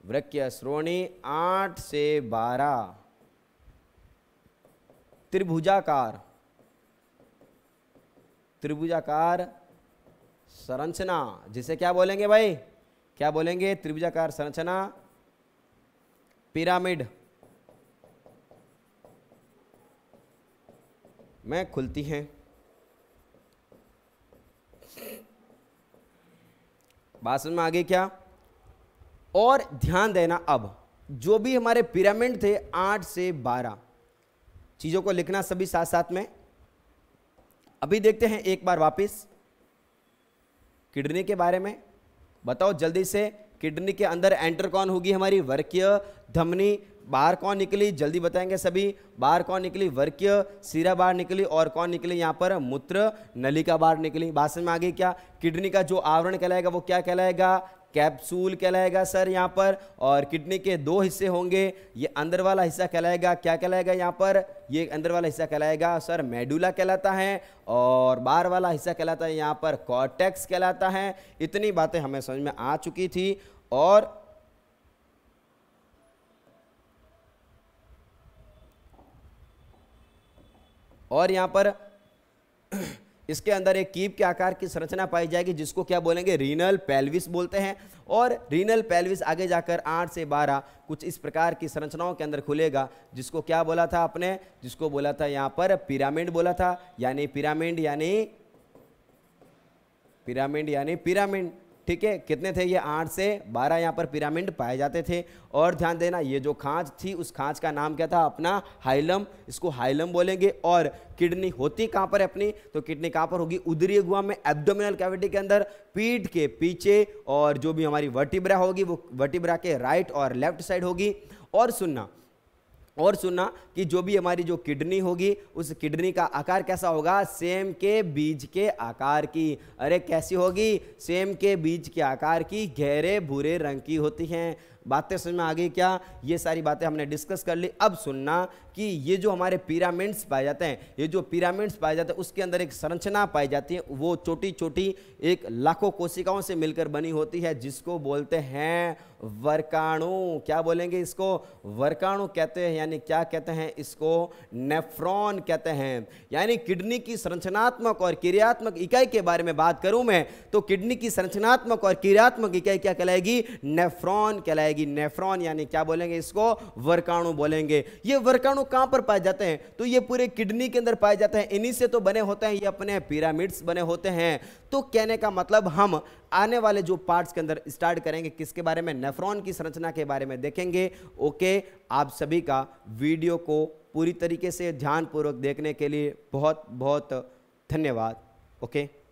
Speaker 1: वृक्य श्रोणी आठ से बारह त्रिभुजाकार त्रिभुजाकार संरचना जिसे क्या बोलेंगे भाई क्या बोलेंगे त्रिभुजाकार संरचना पिरामिड में खुलती हैं बात समझ में आ गई क्या और ध्यान देना अब जो भी हमारे पिरामिड थे आठ से बारह चीज़ों को लिखना सभी साथ साथ में अभी देखते हैं एक बार वापस किडनी के बारे में बताओ जल्दी से किडनी के अंदर एंटर कौन होगी हमारी वर्कीय धमनी बाहर कौन निकली जल्दी बताएंगे सभी बाहर कौन निकली वर्कीय सीरा बाहर निकली और कौन निकली यहाँ पर मूत्र नलिका बाहर निकली बासन में आ गई क्या किडनी का जो आवरण कहलाएगा वो क्या कहलाएगा कैप्सूल कहलाएगा सर यहाँ पर और किडनी के दो हिस्से होंगे ये अंदर वाला हिस्सा कहलाएगा क्या कहलाएगा यहाँ पर ये अंदर वाला हिस्सा कहलाएगा सर मेडुला कहलाता है और बार वाला हिस्सा कहलाता है यहाँ पर कॉटेक्स कहलाता है इतनी बातें हमें समझ में आ चुकी थी और और यहाँ पर इसके अंदर एक कीप के आकार की संरचना पाई जाएगी जिसको क्या बोलेंगे रीनल पेल्विस बोलते हैं और रीनल पेल्विस आगे जाकर आठ से बारह कुछ इस प्रकार की संरचनाओं के अंदर खुलेगा जिसको क्या बोला था आपने जिसको बोला था यहाँ पर पिरामिड बोला था यानी पिरामिड यानी पिरामिड यानी पिरामिड ठीक है कितने थे ये आठ से बारह यहाँ पर पिरामिड पाए जाते थे और ध्यान देना ये जो खांच थी उस खांच का नाम क्या था अपना हाइलम इसको हाइलम बोलेंगे और किडनी होती कहाँ पर अपनी तो किडनी कहाँ पर होगी उदरीय गुआ में एब्डोमिनल कैविटी के अंदर पीठ के पीछे और जो भी हमारी वर्टिब्रा होगी वो वर्टिब्रा के राइट और लेफ्ट साइड होगी और सुनना और सुनना कि जो भी हमारी जो किडनी होगी उस किडनी का आकार कैसा होगा सेम के बीज के आकार की अरे कैसी होगी सेम के बीज के आकार की गहरे भूरे रंग की होती हैं बातें समझ में आ गई क्या ये सारी बातें हमने डिस्कस कर ली अब सुनना कि ये जो हमारे पिरामिड्स पाए जाते हैं ये जो पिरामिड्स पाए जाते हैं उसके अंदर एक संरचना पाई जाती है वो छोटी छोटी एक लाखों कोशिकाओं से मिलकर बनी होती है जिसको बोलते हैं वर्काणु क्या बोलेंगे इसको वर्काणु कहते हैं यानी क्या कहते हैं इसको नेफ्रॉन कहते हैं यानी किडनी की संरचनात्मक और क्रियात्मक इकाई के बारे में बात करूं मैं तो किडनी की संरचनात्मक और क्रियात्मक इकाई क्या कहलाएगी नेफ्रॉन कहलाएगी जाएगी नेफ्रॉन यानी क्या बोलेंगे इसको वर्काणु बोलेंगे ये वर्काणु कहां पर पाए जाते हैं तो ये पूरे किडनी के अंदर पाए जाते हैं इन्हीं से तो बने होते हैं ये अपने पिरामिड्स बने होते हैं तो कहने का मतलब हम आने वाले जो पार्ट्स के अंदर स्टार्ट करेंगे किसके बारे में नेफ्रॉन की संरचना के बारे में देखेंगे ओके आप सभी का वीडियो को पूरी तरीके से ध्यानपूर्वक देखने के लिए बहुत बहुत धन्यवाद ओके